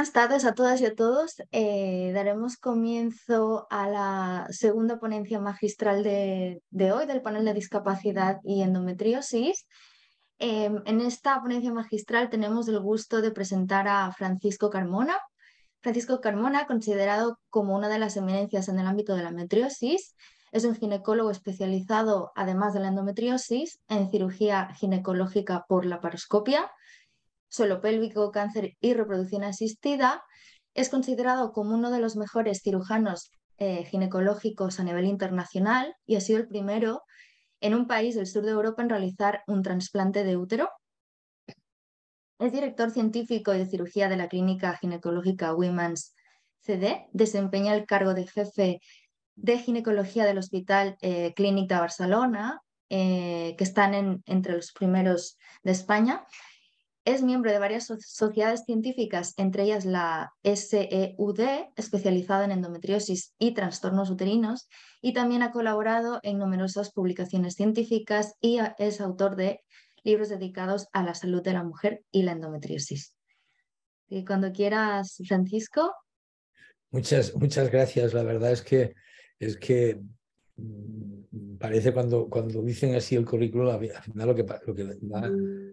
Buenas tardes a todas y a todos. Eh, daremos comienzo a la segunda ponencia magistral de, hoy del panel de discapacidad y endometriosis. Em, en esta ponencia magistral tenemos el gusto de presentar a Francisco Carmona. Francisco Carmona, considerado como una de las eminencias en el ámbito de la endometriosis, es un ginecólogo especializado, además de la endometriosis, en cirugía ginecológica por la paroscopia suelo pélvico, cáncer y reproducción asistida. Es considerado como uno de los mejores cirujanos eh, ginecológicos a nivel internacional y ha sido el primero en un país del sur de Europa en realizar un trasplante de útero. Es director científico de cirugía de la Clínica Ginecológica Women's CD. Desempeña el cargo de jefe de ginecología del Hospital eh, Clínica Barcelona, eh, que están entre los primeros de España. Es miembro de varias sociedades científicas, entre ellas la SEUD, especializada en endometriosis y trastornos uterinos, y también ha colaborado en numerosas publicaciones científicas y es autor de libros dedicados a la salud de la mujer y la endometriosis. cuando quieras, Francisco. Muchas, muchas gracias. La verdad es que, es que mm, parece cuando, cuando dicen así el currículum al final lo que, lo que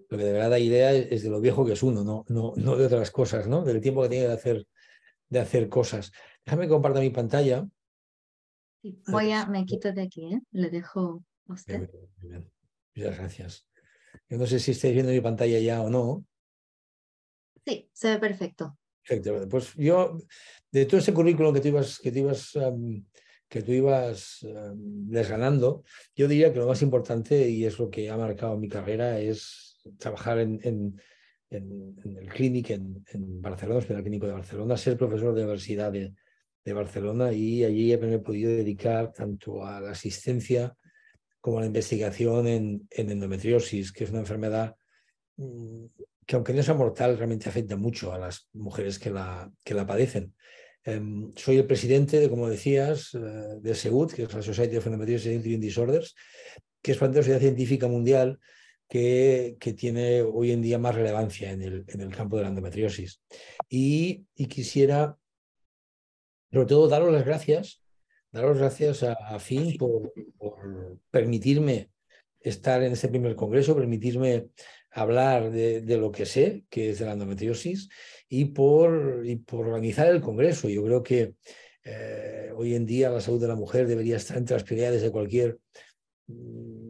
lo que de verdad da idea es de lo viejo que es uno, no, no, no de otras cosas, ¿no? Del tiempo que tiene de hacer, de hacer cosas. Déjame que comparta mi pantalla. Voy a, me quito de aquí, ¿eh? Le dejo a usted. Muchas gracias. Yo no sé si estáis viendo mi pantalla ya o no. Sí, se ve perfecto. Perfecto. Pues yo, de todo ese currículum que tú ibas, que tú ibas, que tú ibas desganando, yo diría que lo más importante, y es lo que ha marcado mi carrera, es trabajar en, el Clinic en, Barcelona, el Clínico de Barcelona, ser profesor de Universidad de, Barcelona y allí me he podido dedicar tanto a la asistencia como a la investigación en, endometriosis, que es una enfermedad mm, que aunque no sea mortal, realmente afecta mucho a las mujeres que la, padecen. Em, soy el presidente, de, como decías, eh, de SEUD, que es la Society of Endometriosis and Disorders, que es parte de la Sociedad Científica Mundial que, tiene hoy en día más relevancia en el, campo de la endometriosis. Y, quisiera, sobre todo, daros las gracias, daros gracias a, FIN por, permitirme estar en este primer congreso, permitirme hablar de, lo que sé, que es de la endometriosis, y por, y por organizar el congreso. Yo creo que eh, hoy en día la salud de la mujer debería estar entre las prioridades de cualquier mm,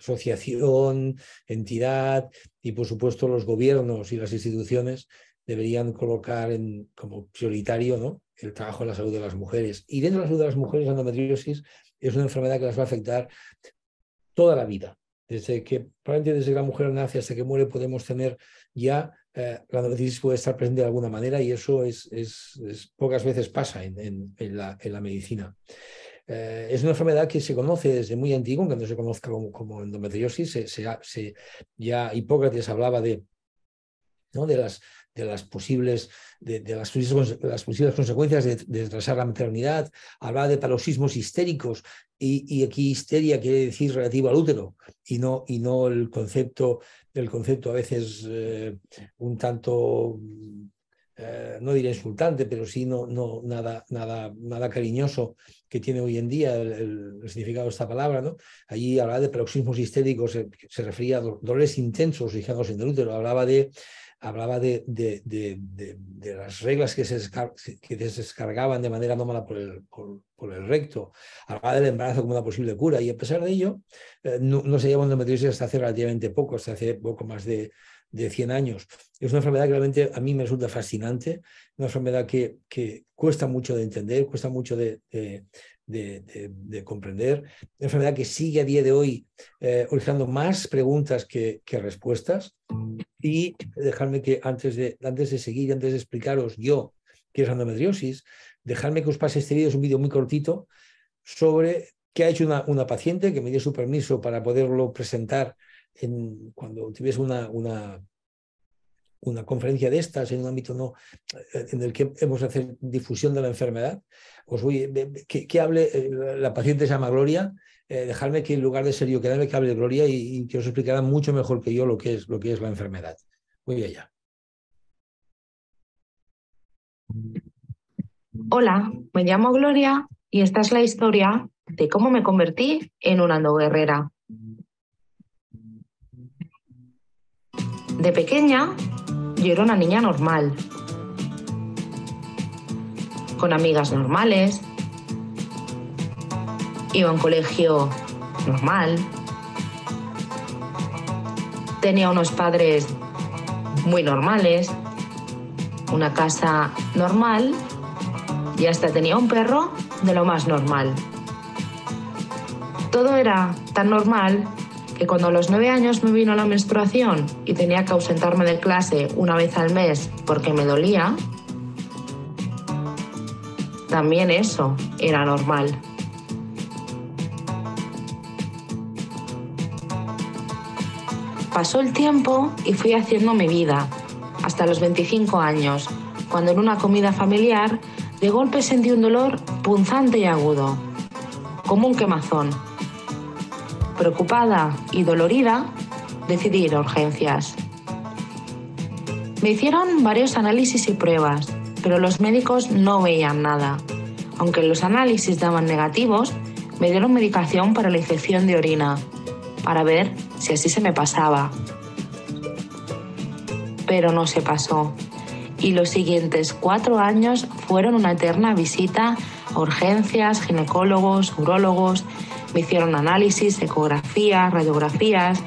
asociación, entidad y, por supuesto, los gobiernos y las instituciones deberían colocar en, como prioritario ¿no? el trabajo en la salud de las mujeres. Y dentro de la salud de las mujeres, la endometriosis es una enfermedad que las va a afectar toda la vida. Desde que, desde que la mujer nace hasta que muere, podemos tener ya eh, la endometriosis puede estar presente de alguna manera y eso es, pocas veces pasa en la medicina. Eh, es una enfermedad que se conoce desde muy antiguo, aunque no se conozca como, endometriosis. ya Hipócrates hablaba de, las, posibles, consecuencias de, trasar la maternidad, hablaba de paroxismos histéricos, y, aquí histeria quiere decir relativo al útero, y no, y no el concepto, concepto a veces eh, un tanto eh, no diré insultante, pero sí no, no, nada, nada, nada cariñoso que tiene hoy en día el, significado de esta palabra. ¿no? Allí hablaba de paroxismos histéricos, eh, se, refería a dolores intensos fijados en el útero, hablaba de hablaba de, de, las reglas que se, que se descargaban de manera anómala por el, por, el recto, hablaba del embarazo como una posible cura, y a pesar de ello, eh, no, no, se lleva endometriosis hasta hace relativamente poco, hasta hace poco más de de 100 años. Es una enfermedad que realmente a mí me resulta fascinante, una enfermedad que, que cuesta mucho de entender, cuesta mucho de, de, comprender, una enfermedad que sigue a día de hoy eh, originando más preguntas que, respuestas. Y dejarme que antes de, antes de seguir, antes de explicaros yo qué es endometriosis, dejarme que os pase este vídeo, es un vídeo muy cortito, sobre qué ha hecho una, una paciente que me dio su permiso para poderlo presentar cuando tuviese una, una, conferencia de estas en un ámbito no, eh, en el que hemos de hacer difusión de la enfermedad, os que, hable, eh, la paciente se llama Gloria, eh, dejadme que en lugar de serio, quedarme que hable Gloria y, que os explicará mucho mejor que yo lo que es, lo que es la enfermedad. Voy allá. Hola, me llamo Gloria y esta es la historia de cómo me convertí en una guerrera. De pequeña, yo era una niña normal, con amigas normales, iba a un colegio normal, tenía unos padres muy normales, una casa normal y hasta tenía un perro de lo más normal. Todo era tan normal que cuando a los nueve años me vino la menstruación y tenía que ausentarme de clase una vez al mes porque me dolía, también eso era normal. Pasó el tiempo y fui haciendo mi vida, hasta los 25 años, cuando en una comida familiar de golpe sentí un dolor punzante y agudo, como un quemazón Preocupada y dolorida, decidí ir a urgencias. Me hicieron varios análisis y pruebas, pero los médicos no veían nada. Aunque los análisis daban negativos, me dieron medicación para la infección de orina, para ver si así se me pasaba. Pero no se pasó. Y los siguientes cuatro años fueron una eterna visita a urgencias, ginecólogos, urólogos, me hicieron análisis, ecografías, radiografías.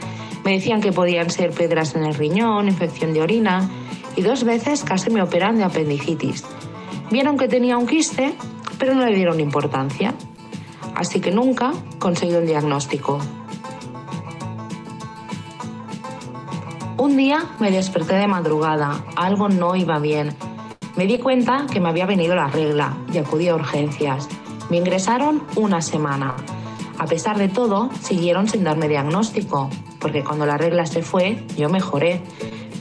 Me decían que podían ser piedras en el riñón, infección de orina y dos veces casi me operan de apendicitis. Vieron que tenía un quiste, pero no le dieron importancia. Así que nunca conseguí el diagnóstico. Un día me desperté de madrugada, algo no iba bien. Me di cuenta que me había venido la regla y acudí a urgencias. Me ingresaron una semana. A pesar de todo, siguieron sin darme diagnóstico, porque cuando la regla se fue, yo mejoré.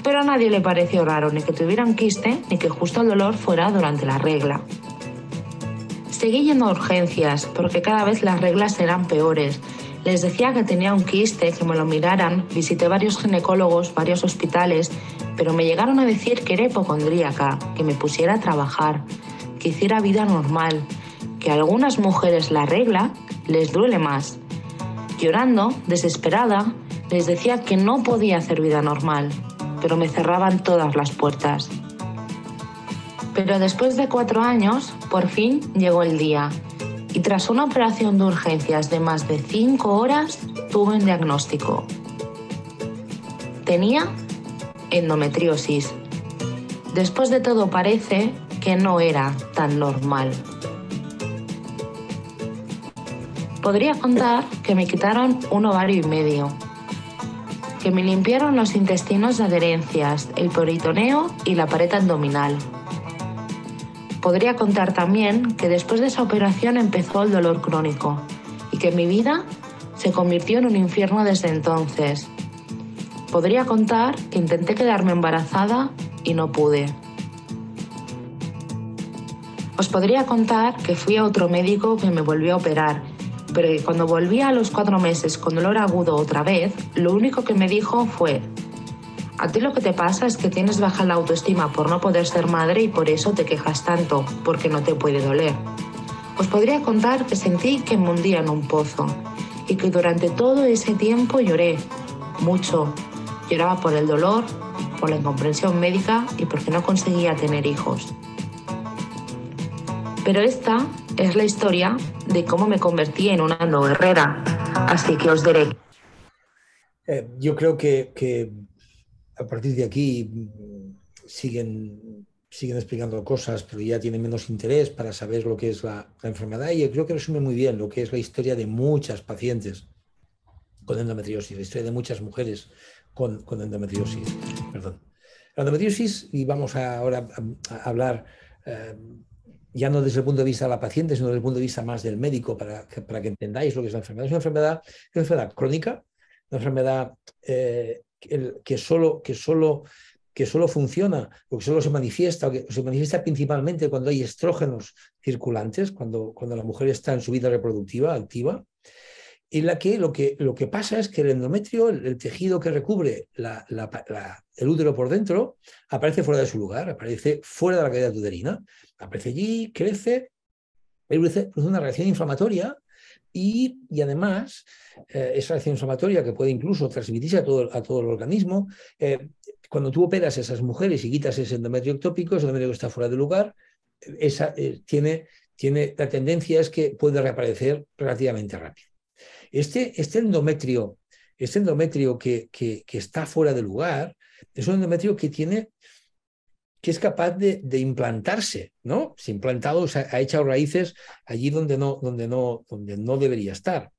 Pero a nadie le pareció raro ni que tuviera un quiste ni que justo el dolor fuera durante la regla. Seguí yendo a urgencias, porque cada vez las reglas eran peores. Les decía que tenía un quiste, que me lo miraran, visité varios ginecólogos, varios hospitales, pero me llegaron a decir que era hipocondríaca, que me pusiera a trabajar, que hiciera vida normal, que algunas mujeres la regla les duele más. Llorando, desesperada, les decía que no podía hacer vida normal, pero me cerraban todas las puertas. Pero después de cuatro años, por fin llegó el día, y tras una operación de urgencias de más de cinco horas, tuve un diagnóstico. Tenía endometriosis. Después de todo parece que no era tan normal. Podría contar que me quitaron un ovario y medio, que me limpiaron los intestinos de adherencias, el peritoneo y la pared abdominal. Podría contar también que después de esa operación empezó el dolor crónico y que mi vida se convirtió en un infierno desde entonces. Podría contar que intenté quedarme embarazada y no pude. Os podría contar que fui a otro médico que me volvió a operar pero cuando volví a los cuatro meses con dolor agudo otra vez, lo único que me dijo fue, a ti lo que te pasa es que tienes baja la autoestima por no poder ser madre y por eso te quejas tanto, porque no te puede doler. Os podría contar que sentí que me hundía en un pozo y que durante todo ese tiempo lloré, mucho. Lloraba por el dolor, por la incomprensión médica y porque no conseguía tener hijos. Pero esta es la historia de cómo me convertí en una no herrera. Así que os diré. Eh, yo creo que, a partir de aquí mm, siguen, siguen explicando cosas, pero ya tienen menos interés para saber lo que es la, enfermedad. Y yo creo que resume muy bien lo que es la historia de muchas pacientes con endometriosis, la historia de muchas mujeres con, endometriosis. Perdón. La endometriosis, y vamos a, ahora a, hablar. Eh, ya no desde el punto de vista de la paciente, sino desde el punto de vista más del médico, para que, para que entendáis lo que es la enfermedad. Es una enfermedad, crónica, una enfermedad eh, que, solo, que, solo, que solo funciona, o que solo se manifiesta, o que se manifiesta principalmente cuando hay estrógenos circulantes, cuando, cuando la mujer está en su vida reproductiva activa, en la que lo que, lo que pasa es que el endometrio, el, tejido que recubre el útero por dentro, aparece fuera de su lugar, aparece fuera de la cavidad uterina, aparece allí, crece, produce una reacción inflamatoria y, además eh, esa reacción inflamatoria que puede incluso transmitirse a todo, a todo el organismo, eh, cuando tú operas a esas mujeres y quitas ese endometrio ectópico, ese endometrio que está fuera de lugar, esa, eh, tiene, tiene, la tendencia es que puede reaparecer relativamente rápido. Este, este, endometrio, este endometrio que, está fuera de lugar, es un endometrio que tiene que es capaz de, implantarse, ¿no? Se ha implantado, ha, echado raíces allí donde no, debería estar.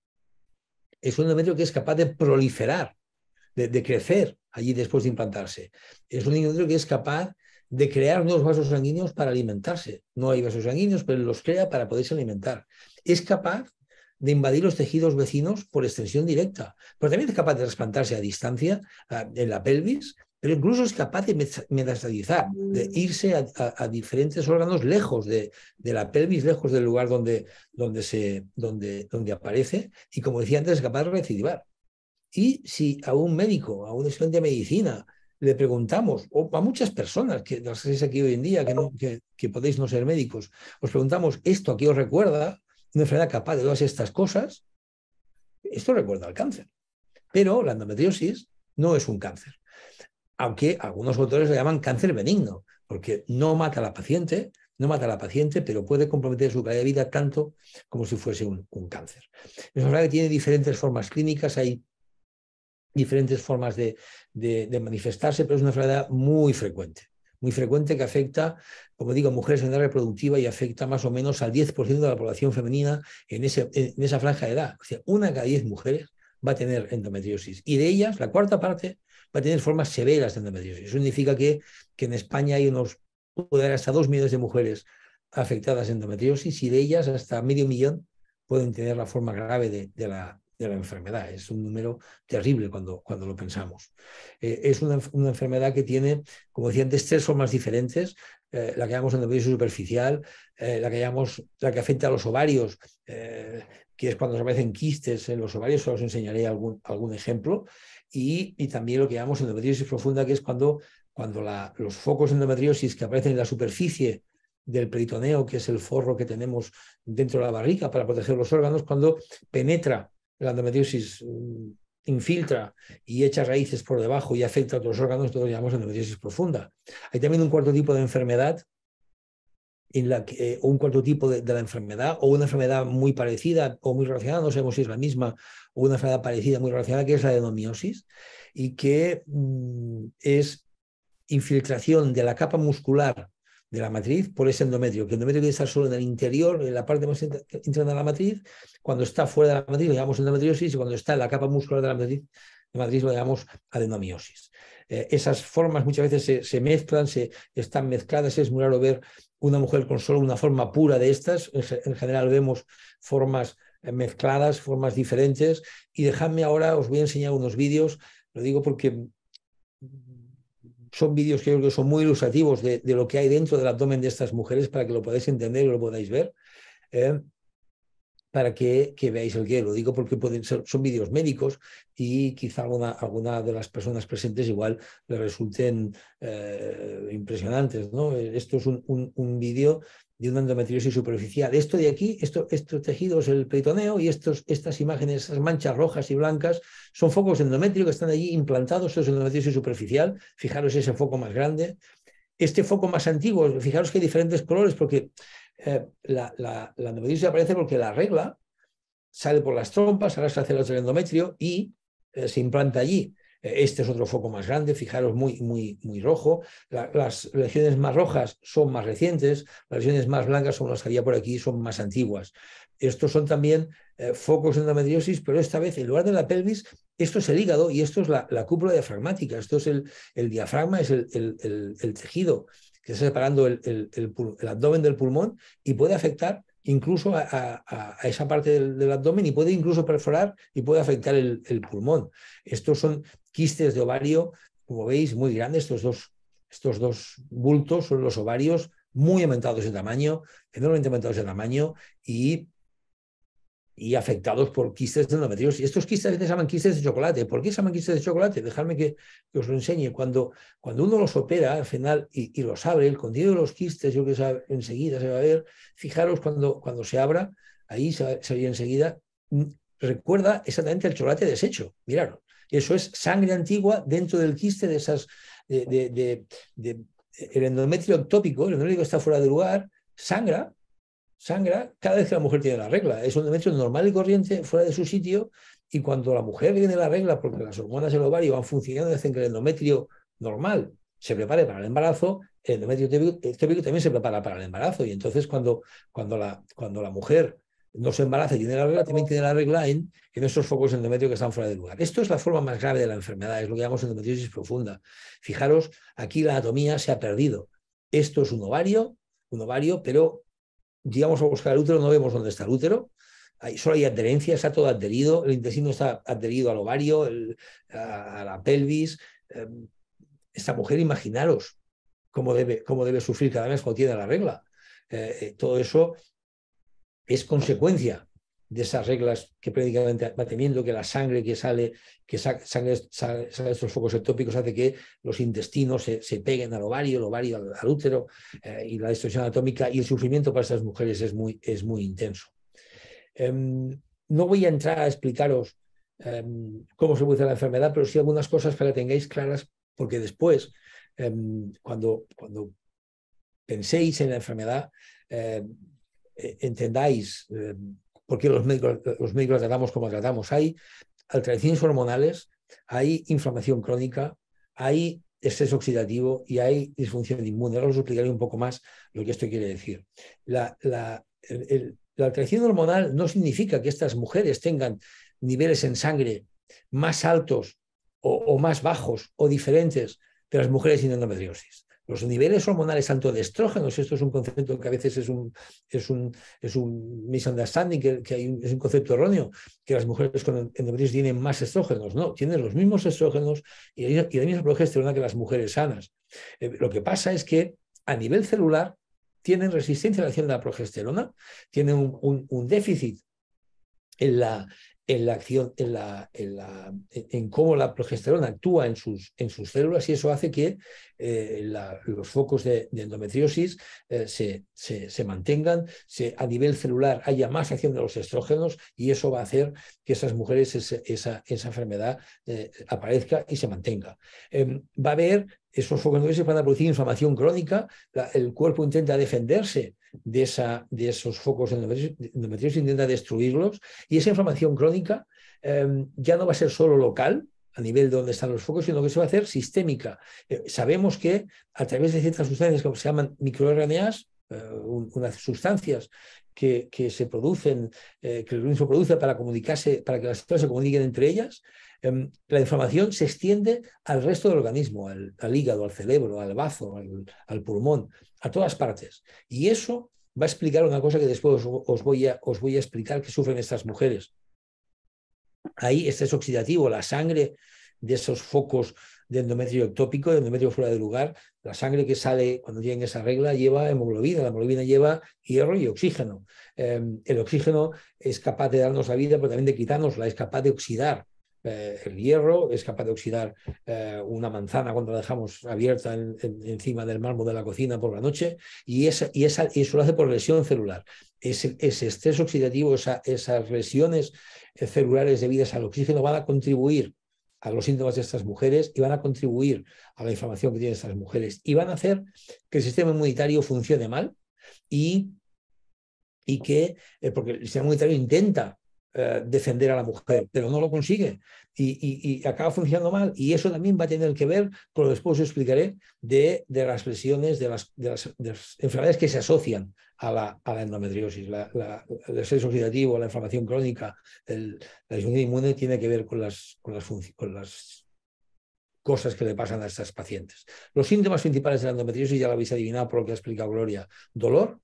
Es un endometrio que es capaz de proliferar, de, de crecer allí después de implantarse. Es un endometrio que es capaz de crear nuevos vasos sanguíneos para alimentarse. No hay vasos sanguíneos, pero los crea para poderse alimentar. Es capaz de invadir los tejidos vecinos por extensión directa, pero también es capaz de trasplantarse a distancia en la pelvis, pero incluso es capaz de metastatizar, de mm. irse a, diferentes órganos lejos de, la pelvis, lejos del lugar donde, donde, se, donde, donde aparece, y como decía antes, es capaz de recidivar. Y si a un médico, a un estudiante de medicina, le preguntamos, o a muchas personas que las aquí hoy en día, que, no, que, podéis no ser médicos, os preguntamos esto aquí os recuerda, una enfermedad capaz de todas estas cosas, esto recuerda al cáncer. Pero la endometriosis no es un cáncer, aunque algunos autores lo llaman cáncer benigno, porque no mata a la paciente, no mata a la paciente, pero puede comprometer su calidad de vida tanto como si fuese un, cáncer. Es verdad que tiene diferentes formas clínicas, hay diferentes formas de, manifestarse, pero es una enfermedad muy frecuente muy frecuente que afecta, como digo, mujeres en edad reproductiva y afecta más o menos al 10% de la población femenina en, ese, en esa franja de edad. O sea, una cada 10 mujeres va a tener endometriosis y de ellas, la cuarta parte, va a tener formas severas de endometriosis. Eso significa que, que en España hay unos, puede haber hasta 2 millones de mujeres afectadas de endometriosis y de ellas hasta medio millón pueden tener la forma grave de, de la de la enfermedad. Es un número terrible cuando, cuando lo pensamos. Eh, es una, enfermedad que tiene, como decía antes, tres formas diferentes. Eh, la que llamamos endometriosis superficial, eh, la, que llamamos, la que afecta a los ovarios, que es cuando se aparecen quistes en los ovarios, os enseñaré algún, algún ejemplo, y, también lo que llamamos endometriosis profunda, que es cuando, cuando la, los focos de endometriosis que aparecen en la superficie del peritoneo, que es el forro que tenemos dentro de la barrica para proteger los órganos, cuando penetra la endometriosis mm, infiltra y echa raíces por debajo y afecta a otros órganos, lo llamamos endometriosis profunda. Hay también un cuarto tipo de enfermedad, en eh, un cuarto tipo de, la enfermedad, o una enfermedad muy parecida o muy relacionada, no sabemos si es la misma, o una enfermedad parecida muy relacionada, que es la endomiosis, y que mm, es infiltración de la capa muscular de la matriz por ese endometrio, que el endometrio que estar solo en el interior, en la parte más interna de la matriz, cuando está fuera de la matriz lo llamamos endometriosis y cuando está en la capa muscular de la matriz, de lo llamamos adenomiosis. Eh, esas formas muchas veces se, mezclan, se están mezcladas, es muy raro ver una mujer con solo una forma pura de estas, en, en general vemos formas eh, mezcladas, formas diferentes, y dejadme ahora, os voy a enseñar unos vídeos, lo digo porque son vídeos que yo creo que son muy ilustrativos de, lo que hay dentro del abdomen de estas mujeres para que lo podáis entender y lo podáis ver, ¿eh? para que, que, veáis el que lo digo porque pueden ser, son vídeos médicos y quizá alguna, alguna de las personas presentes igual le resulten eh, impresionantes. ¿no? Esto es un, un, un vídeo de una endometriosis superficial. Esto de aquí, estos tejidos, el peritoneo y estos, estas imágenes, esas manchas rojas y blancas, son focos endometrios que están allí implantados, en es endometriosis superficial, fijaros ese foco más grande. Este foco más antiguo, fijaros que hay diferentes colores porque eh, la, endometriosis aparece porque la regla sale por las trompas, arrastra células del endometrio y eh, se implanta allí. Este es otro foco más grande, fijaros, muy, muy, muy rojo. las lesiones más rojas son más recientes, las lesiones más blancas son las que había por aquí, son más antiguas. Estos son también eh, focos de endometriosis, pero esta vez en lugar de la pelvis, esto es el hígado y esto es la, cúpula diafragmática, esto es el, diafragma, es el, el, tejido que está separando el abdomen del pulmón y puede afectar incluso a, esa parte del, abdomen y puede incluso perforar y puede afectar el, pulmón. Estos son quistes de ovario, como veis, muy grandes. Estos dos, estos dos bultos son los ovarios muy aumentados en tamaño, enormemente aumentados en tamaño y y afectados por quistes endometrios. Y estos quistes a veces se llaman quistes de chocolate. ¿Por qué se llaman quistes de chocolate? Dejadme que, os lo enseñe. Cuando, cuando uno los opera al final y, los abre, el contenido de los quistes, yo creo que enseguida se va a ver. Fijaros cuando, cuando se abra, ahí se, se enseguida. Mm, recuerda exactamente el chocolate deshecho. Mirad, eso es sangre antigua dentro del quiste de esas. De, el endometrio tópico, el endometrio está fuera de lugar, sangra sangra cada vez que la mujer tiene la regla. Es un endometrio normal y corriente fuera de su sitio y cuando la mujer viene la regla, porque las hormonas del ovario van funcionando y hacen que el endometrio normal se prepare para el embarazo, el endometrio tópico también se prepara para el embarazo. Y entonces cuando, cuando, la, cuando la mujer no se embaraza y tiene la regla, también tiene la regla en, esos focos endometrios que están fuera de lugar. Esto es la forma más grave de la enfermedad, es lo que llamamos endometriosis profunda. Fijaros, aquí la anatomía se ha perdido. Esto es un ovario, un ovario, pero llegamos a buscar el útero, no vemos dónde está el útero, solo hay adherencia, está todo adherido, el intestino está adherido al ovario, a, la pelvis. Em, esta mujer, imaginaros cómo debe, debe sufrir cada vez cuando tiene la regla. Eh, eh, todo eso es consecuencia de esas reglas que prácticamente va teniendo, que la sangre que sale, que sale, estos focos ectópicos hace que los intestinos se, peguen al ovario, el ovario al, útero, eh, y la destrucción atómica. y el sufrimiento para estas mujeres es muy, es muy intenso. Em, no voy a entrar a explicaros em, cómo se produce la enfermedad, pero sí algunas cosas para que tengáis claras, porque después, em, cuando, cuando penséis en la enfermedad, e-, entendáis porque los médicos, los tratamos como tratamos. Hay alteraciones hormonales, hay inflamación crónica, hay estrés oxidativo y hay disfunción inmune. Ahora os explicaré un poco más lo que esto quiere decir. La, alteración hormonal no significa que estas mujeres tengan niveles en sangre más altos o, o más bajos o diferentes de las mujeres sin endometriosis los niveles hormonales tanto de estrógenos, esto es un concepto que a veces es un, es un, es un misunderstanding, que, hay es un concepto erróneo, que las mujeres con endometriosis tienen más estrógenos, no, tienen los mismos estrógenos y, la misma progesterona que las mujeres sanas. Eh, lo que pasa es que a nivel celular tienen resistencia a la acción de la progesterona, tienen un, un déficit en la, en la acción, en, la, la, en cómo la progesterona actúa en sus, en sus células y eso hace que eh, los focos de, endometriosis eh, se, se, mantengan, a nivel celular haya más acción de los estrógenos y eso va a hacer que esas mujeres esa, enfermedad eh, aparezca y se mantenga. Em, va a haber, esos focos endometriosis van a producir inflamación crónica, el cuerpo intenta defenderse de, esa, de esos focos endometriosis, intenta destruirlos y esa inflamación crónica em, ya no va a ser solo local, a nivel donde están los focos, sino que se va a hacer sistémica. Eh, sabemos que a través de ciertas sustancias que se llaman microRNAs, eh, unas sustancias que, que se producen, eh, que el organismo produce para comunicarse, para que las células se comuniquen entre ellas, em, la inflamación se extiende al resto del organismo, al, hígado, al cerebro, al bazo, al, pulmón, a todas partes. Y eso va a explicar una cosa que después os, voy, a, os voy a explicar que sufren estas mujeres. Ahí estrés oxidativo, la sangre de esos focos de endometrio ectópico, de endometrio fuera de lugar. La sangre que sale cuando tiene esa regla lleva hemoglobina, la hemoglobina lleva hierro y oxígeno. Em, el oxígeno es capaz de darnos la vida, pero también de quitárnosla, es capaz de oxidar. Eh, el hierro es capaz de oxidar eh, una manzana cuando la dejamos abierta encima del mármol de la cocina por la noche, y, y, esa, eso lo hace por lesión celular. Ese, estrés oxidativo, esas lesiones eh, celulares debidas al oxígeno, van a contribuir a los síntomas de estas mujeres y van a contribuir a la inflamación que tienen estas mujeres y van a hacer que el sistema inmunitario funcione mal y, y que, eh, porque el sistema inmunitario intenta eh, defender a la mujer, pero no lo consigue y, y, acaba funcionando mal. Y eso también va a tener que ver, con lo después os explicaré, de, de las lesiones, de las, de las enfermedades que se asocian a la, endometriosis. La, el estrés oxidativo, la inflamación crónica, el, la disfunción inmune tiene que ver con las, con las, cosas que le pasan a estas pacientes. Los síntomas principales de la endometriosis ya lo habéis adivinado por lo que ha explicado Gloria. Dolor,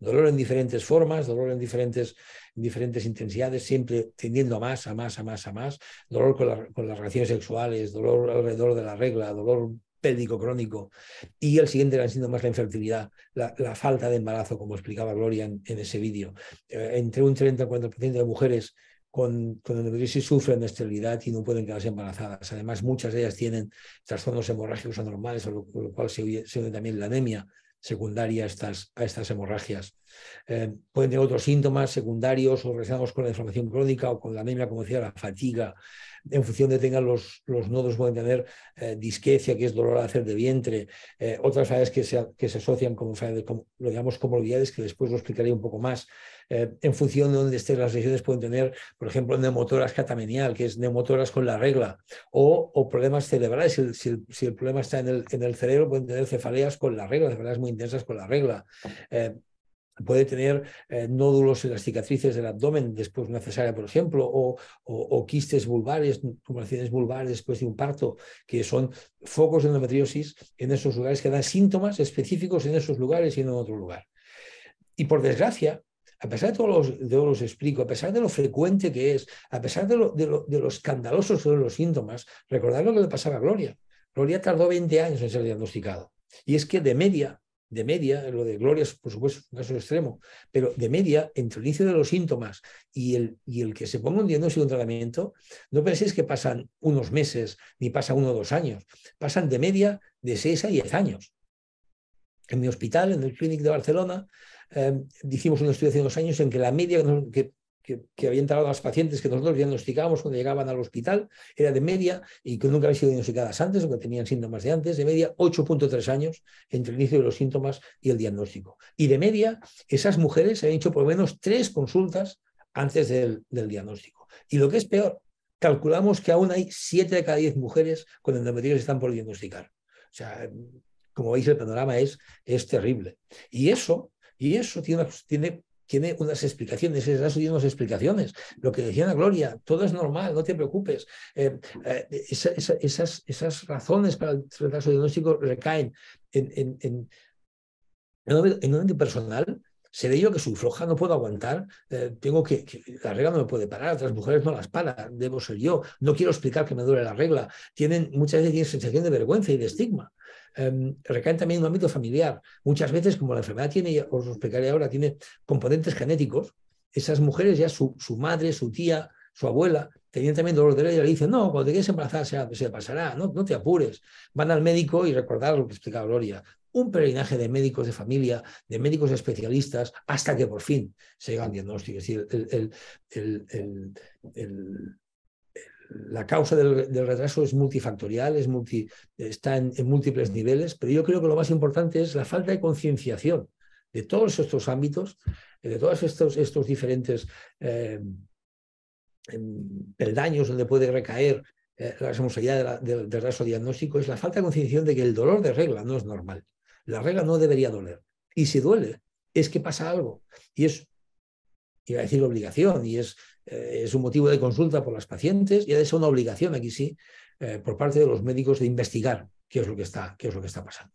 dolor en diferentes formas, dolor en diferentes, intensidades, siempre tendiendo a más, a más, a más, a más, dolor con, las relaciones sexuales, dolor alrededor de la regla, dolor pélvico crónico y el siguiente síndrome más la infertilidad, la, falta de embarazo, como explicaba Gloria en, ese vídeo. Eh, entre un 30 y 40% de mujeres con, con endometriosis sufren de esterilidad y no pueden quedarse embarazadas. Además, muchas de ellas tienen trastornos hemorrágicos anormales, con lo, cual se, se une también la anemia secundaria a estas hemorragias. Eh, pueden tener otros síntomas secundarios o relacionados con la inflamación crónica o con la anemia, como decía, la fatiga. En función de tengan los, los nodos, pueden tener eh, disquecia, que es dolor al hacer de vientre, eh, otras fallas que se, que se asocian como, lo llamamos comorbilidades, que después lo explicaré un poco más. en función de dónde estén las lesiones, pueden tener, por ejemplo, neumotoras catamenial, que es neumotoras con la regla, o, problemas cerebrales. Si el, problema está en el, en el cerebro, pueden tener cefaleas con la regla, cefaleas muy intensas con la regla puede tener eh, nódulos en las cicatrices del abdomen después de una cesárea, por ejemplo, o, quistes vulvares, tumoraciones vulvares después de un parto, que son focos de endometriosis en esos lugares que dan síntomas específicos en esos lugares y en otro lugar. Y por desgracia, a pesar de todo lo que os explico, a pesar de lo frecuente que es, a pesar de lo, de escandalosos que son los síntomas, recordad lo que le pasaba a Gloria. Gloria tardó 20 años en ser diagnosticado. Y es que de media de media, lo de Gloria, por supuesto, es un caso extremo, pero de media, entre el inicio de los síntomas y el, y el que se ponga un diagnóstico y un tratamiento, no penséis que pasan unos meses ni pasa uno o dos años, pasan de media de seis a diez años. En mi hospital, en el Clinic de Barcelona, eh, hicimos un estudio hace dos años en que la media que que, que, habían a las pacientes que nosotros diagnosticábamos cuando llegaban al hospital era de media y que nunca habían sido diagnosticadas antes o que tenían síntomas de antes, de media 8.3 años entre el inicio de los síntomas y el diagnóstico. Y de media, esas mujeres se han hecho por lo menos tres consultas antes del, diagnóstico. Y lo que es peor, calculamos que aún hay 7 de cada 10 mujeres con endometriosis que están por diagnosticar. O sea, como veis, el panorama es, es terrible. Y eso, y eso tiene, tiene tiene unas explicaciones, unas explicaciones. Lo que decía Ana Gloria, todo es normal, no te preocupes. Eh, eh, esas, esas, razones para el retraso diagnóstico recaen en, en, un ámbito personal, seré yo que soy floja, no puedo aguantar, eh, tengo que, la regla no me puede parar, otras mujeres no las paran, debo ser yo, no quiero explicar que me duele la regla, tienen, muchas veces tienen sensación de vergüenza y de estigma. Em, recaen también en un ámbito familiar. Muchas veces, como la enfermedad tiene, os lo ahora, tiene componentes genéticos, esas mujeres ya su, madre, su tía, su abuela, tenían también dolor de ley, le dicen, no, cuando te quedes embarazada se, se pasará, no, no te apures. Van al médico y recordar lo que explicaba Gloria, un peregrinaje de médicos de familia, de médicos especialistas, hasta que por fin se llega al diagnóstico. el, el, la causa del, retraso es multifactorial, es multi, está en, múltiples niveles, pero yo creo que lo más importante es la falta de concienciación de todos estos ámbitos, de todos estos, estos diferentes eh, em, peldaños donde puede recaer eh, la responsabilidad del retraso diagnóstico, es la falta de concienciación de que el dolor de regla no es normal. La regla no debería doler. Y si duele, es que pasa algo. Y es iba a decir obligación, y es, eh, es un motivo de consulta por las pacientes, y es una obligación aquí sí, eh, por parte de los médicos de investigar qué es lo que está, qué es lo que está pasando.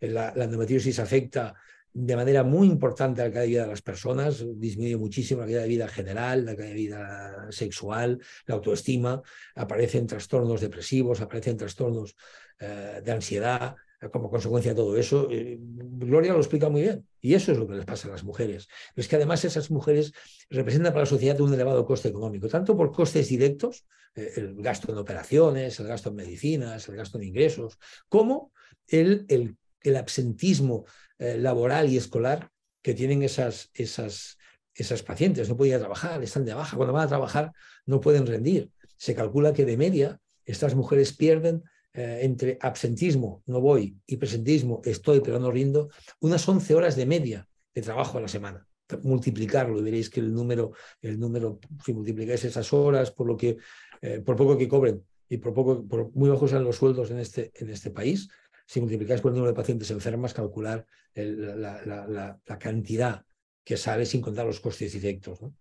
Eh, la, la endometriosis afecta de manera muy importante a la calidad de vida de las personas, disminuye muchísimo la calidad de vida general, la calidad de vida sexual, la autoestima, aparecen trastornos depresivos, aparecen trastornos de ansiedad, eh, como consecuencia de todo eso, eh, Gloria lo explica muy bien. Y eso es lo que les pasa a las mujeres. es que además esas mujeres representan para la sociedad un elevado coste económico, tanto por costes directos, eh, el gasto en operaciones, el gasto en medicinas, el gasto en ingresos, como el, el, el absentismo laboral y escolar que tienen esas, esas, esas pacientes. No pueden trabajar, están de baja. Cuando van a trabajar no pueden rendir. Se calcula que de media estas mujeres pierden eh, entre absentismo, no voy, y presentismo, estoy pero no rindo, unas 11 horas de media de trabajo a la semana. Multiplicarlo y veréis que el número, el número si multiplicáis esas horas por, lo que, eh, por poco que cobren y por poco, muy bajos sean los sueldos en este, en este país, si multiplicáis por el número de pacientes enfermas, calcular la, la, la, cantidad que sale sin contar los costes y efectos. ¿no?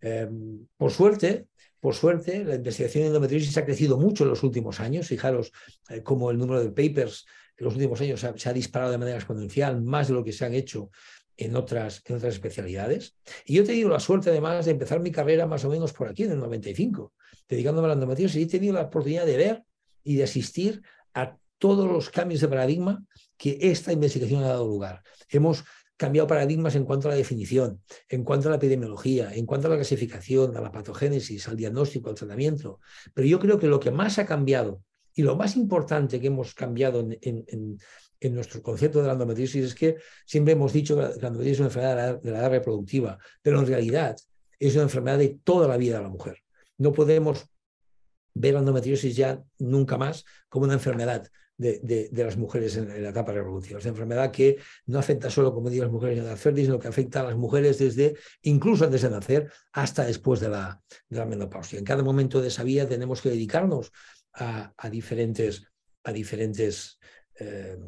Eh, por suerte, por suerte, la investigación en endometriosis ha crecido mucho en los últimos años. Fijaros como eh, cómo el número de papers en los últimos años se ha disparado de manera exponencial, más de lo que se han hecho en otras, en otras especialidades. Y yo he tenido la suerte, además, de empezar mi carrera más o menos por aquí, en el 95, dedicándome a la endometriosis. Y he tenido la oportunidad de ver y de asistir a todos los cambios de paradigma que esta investigación ha dado lugar. Hemos cambiado paradigmas en cuanto a la definición, en cuanto a la epidemiología, en cuanto a la clasificación, a la patogénesis, al diagnóstico, al tratamiento. Pero yo creo que lo que más ha cambiado y lo más importante que hemos cambiado en, nuestro concepto de la endometriosis es que siempre hemos dicho que la, endometriosis es una enfermedad de la, de la edad reproductiva, pero en realidad es una enfermedad de toda la vida de la mujer. No podemos ver la endometriosis ya nunca más como una enfermedad, de, las mujeres en, la etapa reproductiva, Es una enfermedad que no afecta solo, como digo, a las mujeres en edad nacer, sino que afecta a las mujeres desde, incluso antes de nacer, hasta después de la, de la menopausia. En cada momento de esa vida tenemos que dedicarnos a, diferentes, a diferentes eh,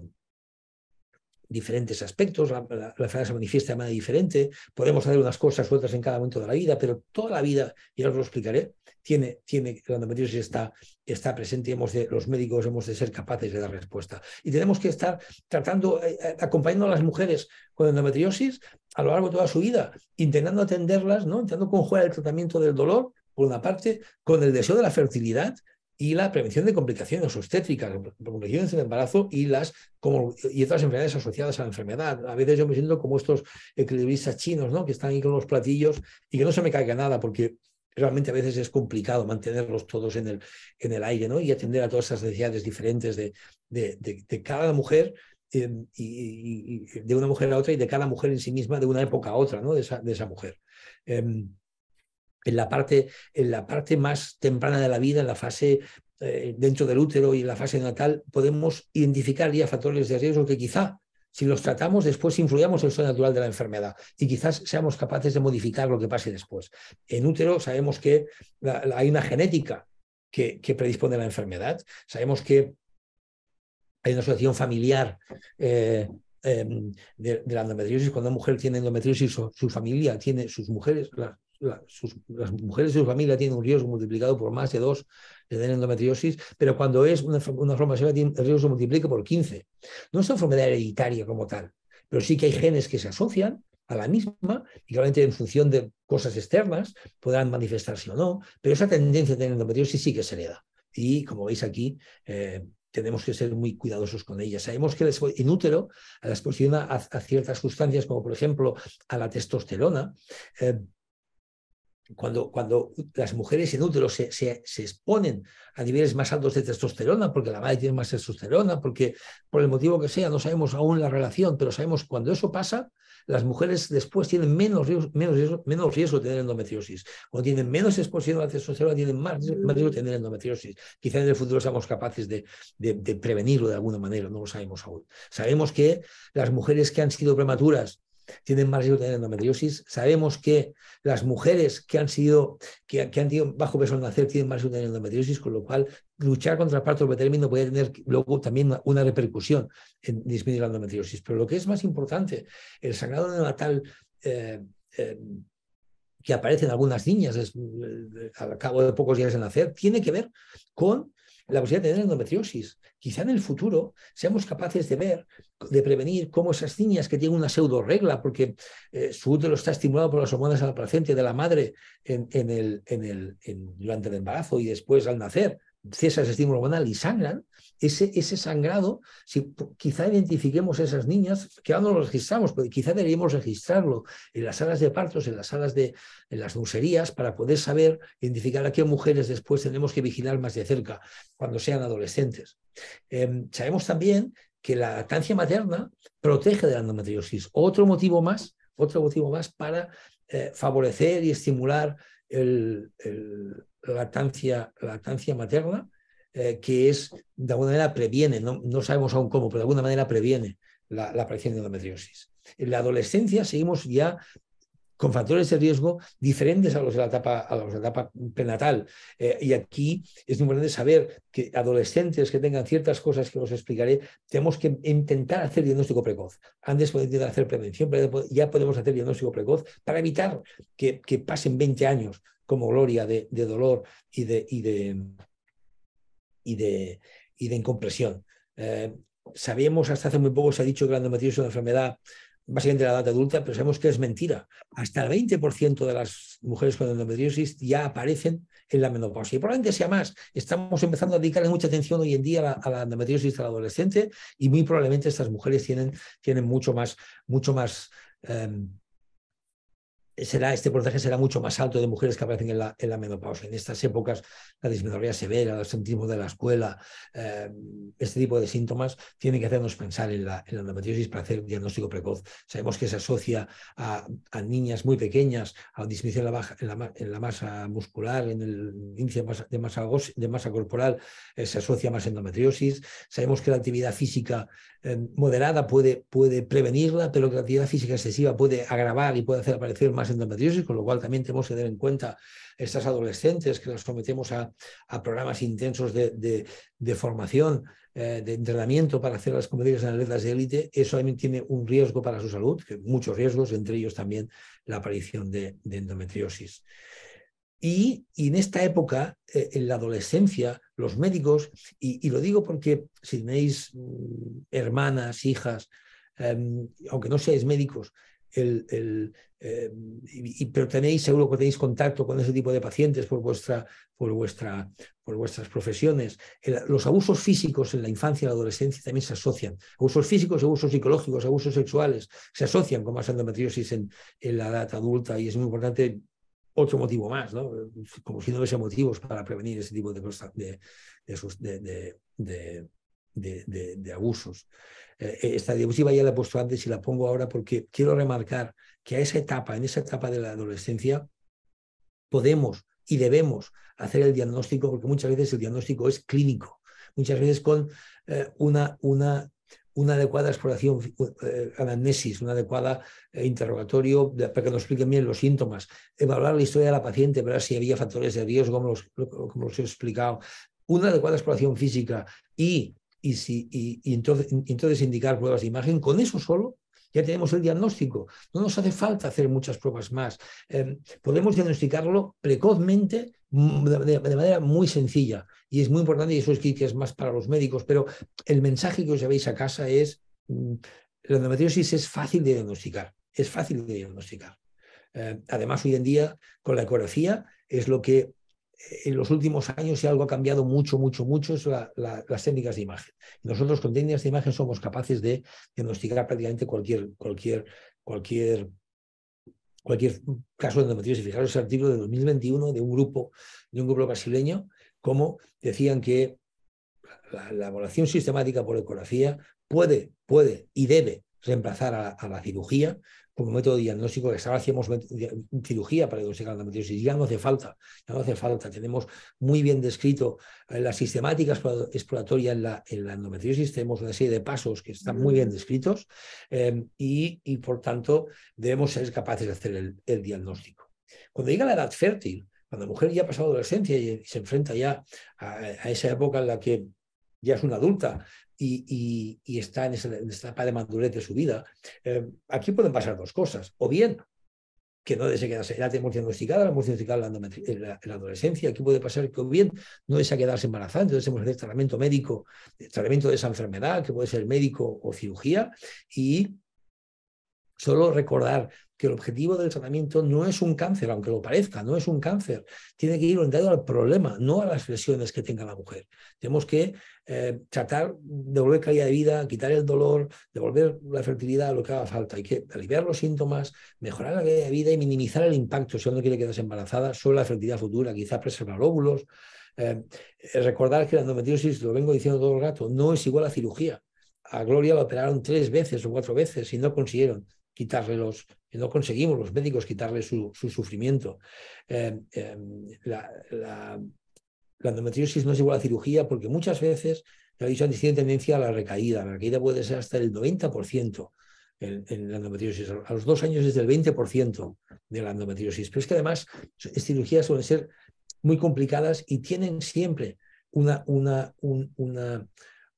diferentes aspectos, la, enfermedad se manifiesta de manera diferente, podemos hacer unas cosas u otras en cada momento de la vida, pero toda la vida, y ahora os lo explicaré, tiene, tiene, la endometriosis está, está presente y hemos de, los médicos hemos de ser capaces de dar respuesta. Y tenemos que estar tratando, eh, eh, acompañando a las mujeres con endometriosis a lo largo de toda su vida, intentando atenderlas, ¿no? intentando conjugar el tratamiento del dolor, por una parte, con el deseo de la fertilidad, y la prevención de complicaciones obstétricas, complicaciones del embarazo y, las, como, y otras enfermedades asociadas a la enfermedad. A veces yo me siento como estos equilibristas chinos, ¿no? que están ahí con los platillos y que no se me caiga nada porque realmente a veces es complicado mantenerlos todos en el, en el aire ¿no? y atender a todas esas necesidades diferentes de, de, cada mujer eh, y, de una mujer a otra y de cada mujer en sí misma de una época a otra, ¿no? de, esa, mujer. Em, en la parte, en la parte más temprana de la vida, en la fase eh, dentro del útero y en la fase natal, podemos identificar ya factores de riesgo que quizá si los tratamos, después influyamos el son natural de la enfermedad y quizás seamos capaces de modificar lo que pase después. En útero sabemos que hay una genética que, predispone a la enfermedad, sabemos que hay una asociación familiar eh, em, de, la endometriosis. Cuando una mujer tiene endometriosis, su, familia tiene, sus mujeres, las mujeres y su familia tienen un riesgo multiplicado por más de dos de tener endometriosis, pero cuando es una, una forma severa, el riesgo se multiplica por 15. No es una enfermedad hereditaria como tal, pero sí que hay genes que se asocian a la misma y claramente en función de cosas externas puedan manifestarse o no, pero esa tendencia de tener endometriosis sí que se le da. Y como veis aquí, eh, tenemos que ser muy cuidadosos con ellas. Sabemos que en útero, a la exposición a, ciertas sustancias, como por ejemplo a la testosterona, eh, cuando, cuando las mujeres en útero se, exponen a niveles más altos de testosterona, porque la madre tiene más testosterona, porque por el motivo que sea, no sabemos aún la relación, pero sabemos cuando eso pasa, las mujeres después tienen menos riesgo, menos menos riesgo de tener endometriosis. Cuando tienen menos exposición a testosterona, tienen más, riesgo de tener endometriosis. Quizá en el futuro seamos capaces de, de, de prevenirlo de alguna manera, no lo sabemos aún. Sabemos que las mujeres que han sido prematuras, tienen más riesgo de tener endometriosis. Sabemos que las mujeres que han sido, que, han tenido bajo peso al nacer tienen más riesgo de tener endometriosis, con lo cual luchar contra el parto pretermino puede tener luego también una, repercusión en disminuir la endometriosis. Pero lo que es más importante, el sangrado neonatal eh, eh, que aparece en algunas niñas es, eh, al cabo de pocos días de nacer, tiene que ver con la posibilidad de tener endometriosis. Quizá en el futuro seamos capaces de ver, de prevenir cómo esas niñas que tienen una pseudo regla, porque eh, su útero está estimulado por las hormonas al la de la madre en, el, durante el embarazo y después al nacer, cesa ese estímulo banal y sangran, ese, ese sangrado, si quizá identifiquemos esas niñas, que aún no lo registramos, pero quizá deberíamos registrarlo en las salas de partos, en las salas de en las dulcerías para poder saber identificar a qué mujeres después tenemos que vigilar más de cerca cuando sean adolescentes. Em, sabemos también que la lactancia materna protege de la endometriosis. Otro motivo más, otro motivo más para eh, favorecer y estimular el, lactancia, lactancia materna, eh, que es, de alguna manera, previene, no, sabemos aún cómo, pero de alguna manera previene la, aparición de endometriosis. En la adolescencia seguimos ya con factores de riesgo diferentes a los de la etapa, a los de la etapa prenatal. Eh, y aquí es importante saber que adolescentes que tengan ciertas cosas que os explicaré, tenemos que intentar hacer diagnóstico precoz. Antes podemos intentar hacer prevención, pero ya podemos hacer diagnóstico precoz para evitar que, que pasen 20 años como gloria de, dolor y de, y de, y de, y de incompresión. Eh, sabemos, sabíamos, hasta hace muy poco se ha dicho que la endometriosis es una enfermedad básicamente de la edad adulta, pero sabemos que es mentira. Hasta el 20% de las mujeres con endometriosis ya aparecen en la menopausia. Y probablemente sea más. Estamos empezando a dedicarle mucha atención hoy en día a la, a la adolescente y muy probablemente estas mujeres tienen, tienen mucho más, mucho más em, este porcentaje será mucho más alto de mujeres que aparecen en la, menopausia. En estas épocas, la dismenorrea severa, el absentismo de la escuela, eh, este tipo de síntomas tienen que hacernos pensar en la, endometriosis para hacer diagnóstico precoz. Sabemos que se asocia a, niñas muy pequeñas, a disminución en la, en la, masa muscular, en el índice de masa, de masa, corporal, eh, se asocia más endometriosis. Sabemos que la actividad física eh, moderada puede, puede prevenirla, pero que la actividad física excesiva puede agravar y puede hacer aparecer más endometriosis, con lo cual también tenemos que tener en cuenta estas adolescentes que las sometemos a, programas intensos de, formación, eh, de entrenamiento para hacer las competencias en de élite, eso también tiene un riesgo para su salud, muchos riesgos, entre ellos también la aparición de, endometriosis. Y, en esta época, eh, en la adolescencia, los médicos, y, lo digo porque si tenéis mm, hermanas, hijas, em, aunque no seáis médicos, el, em, pero tenéis, seguro que tenéis contacto con ese tipo de pacientes por, vuestra, por, vuestra, por vuestras profesiones. los abusos físicos en la infancia y la adolescencia también se asocian. Abusos físicos, abusos psicológicos, abusos sexuales se asocian con más endometriosis en, en la edad adulta y es muy importante otro motivo más, ¿no? Como si no hubiese motivos para prevenir ese tipo de, cosas, de, abusos. esta diapositiva ya la he puesto antes y la pongo ahora porque quiero remarcar que a esa etapa, en esa etapa de la adolescencia, podemos y debemos hacer el diagnóstico porque muchas veces el diagnóstico es clínico, muchas veces con eh, una, una una adecuada exploración, eh, anamnesis, una adecuada eh, interrogatorio para que nos expliquen bien los síntomas, evaluar la historia de la paciente, ver si había factores de riesgo, como los, como los he explicado, una adecuada exploración física y, y, si, entonces indicar pruebas de imagen, con eso solo ya tenemos el diagnóstico, no nos hace falta hacer muchas pruebas más. Eh, podemos diagnosticarlo precozmente mm, de, manera muy sencilla y es muy importante y eso es que más para los médicos, pero el mensaje que os llevéis a casa es, mm, la endometriosis es fácil de diagnosticar, es fácil de diagnosticar. Eh, además, hoy en día con la ecografía es lo que en los últimos años, si algo ha cambiado mucho, mucho, mucho, es las técnicas de imagen. Nosotros con técnicas de imagen somos capaces de diagnosticar prácticamente cualquier, cualquier, cualquier cualquier caso de endometriosis. Fijaros el artículo de 2021 de un grupo, de un grupo brasileño, como decían que la, evaluación sistemática por ecografía puede, puede y debe reemplazar a, la cirugía como método diagnóstico, que ahora hacíamos cirugía para diagnosticar la endometriosis, ya no hace falta, ya no hace falta. Tenemos muy bien descrito eh, las sistemáticas exploratorias en la, en la endometriosis, tenemos una serie de pasos que están muy bien descritos em, y, por tanto, debemos ser capaces de hacer el, diagnóstico. Cuando llega la edad fértil, cuando la mujer ya ha pasado la adolescencia y eh, se enfrenta ya a, esa época en la que ya es una adulta y, está en esa, etapa de madurez de su vida, eh, aquí pueden pasar dos cosas. O bien que no desee Ya tenemos diagnosticada, la hemos diagnosticado en la, adolescencia, aquí puede pasar que o bien no desea quedarse embarazada, entonces hemos hacer tratamiento médico, eh, tratamiento de esa enfermedad, que puede ser médico o cirugía, y solo recordar que el objetivo del tratamiento no es un cáncer, aunque lo parezca, no es un cáncer. Tiene que ir orientado al problema, no a las lesiones que tenga la mujer. Tenemos que eh, tratar de devolver calidad de vida, quitar el dolor, devolver la fertilidad, lo que haga falta. Hay que aliviar los síntomas, mejorar la calidad de vida y minimizar el impacto, si uno quiere quedarse embarazada, sobre la fertilidad futura, quizá preservar óvulos. Eh, eh, recordar que la endometriosis, lo vengo diciendo todo el rato, no es igual a cirugía. A Gloria la operaron tres veces o cuatro veces y no consiguieron quitarle los, no conseguimos los médicos quitarle su, sufrimiento. Em, em, la, endometriosis no es igual a cirugía porque muchas veces, la he dicho antes, tiene tendencia a la recaída. La recaída puede ser hasta el 90% en, la endometriosis. A los dos años es del 20% de la endometriosis. Pero es que además, estas cirugías suelen ser muy complicadas y tienen siempre una, una, una,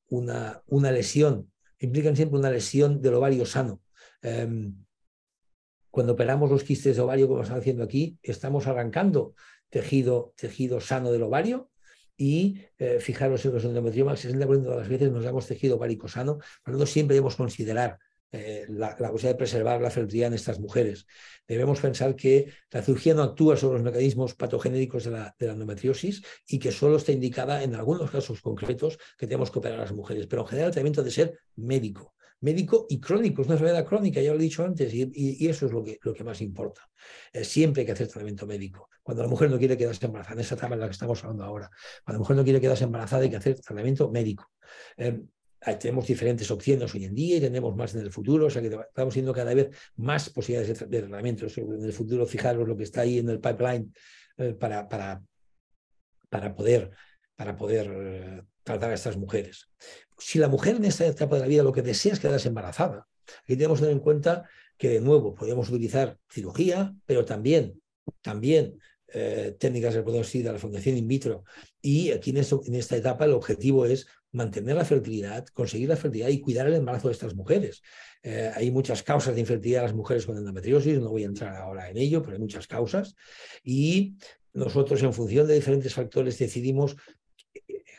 una, una lesión, implican siempre una lesión del ovario sano. Em, cuando operamos los quistes de ovario, como están haciendo aquí, estamos arrancando tejido, tejido sano del ovario y eh, fijaros en los endometriomas, el 60% de las veces nos damos tejido ovárico sano, pero no siempre debemos considerar eh, la, posibilidad de preservar la fertilidad en estas mujeres. Debemos pensar que la cirugía no actúa sobre los mecanismos patogénicos de la, endometriosis y que solo está indicada en algunos casos concretos que tenemos que operar a las mujeres, pero en general el tratamiento ha ser médico médico y crónico, es una enfermedad crónica, ya lo he dicho antes, y, eso es lo que, lo que más importa. Eh, siempre hay que hacer tratamiento médico. Cuando la mujer no quiere quedarse embarazada, en esa etapa en la que estamos hablando ahora, cuando la mujer no quiere quedarse embarazada hay que hacer tratamiento médico. Eh, tenemos diferentes opciones hoy en día y tenemos más en el futuro, o sea que estamos viendo cada vez más posibilidades de, tratamiento. En el futuro, fijaros lo que está ahí en el pipeline eh, para, para, para poder, para poder tratar a estas mujeres si la mujer en esta etapa de la vida lo que desea es quedarse embarazada, aquí tenemos que tener en cuenta que, de nuevo, podemos utilizar cirugía, pero también, también eh, técnicas de reproducción la fundación in vitro. Y aquí en, esta etapa el objetivo es mantener la fertilidad, conseguir la fertilidad y cuidar el embarazo de estas mujeres. Eh, hay muchas causas de infertilidad de las mujeres con endometriosis, no voy a entrar ahora en ello, pero hay muchas causas. Y nosotros en función de diferentes factores decidimos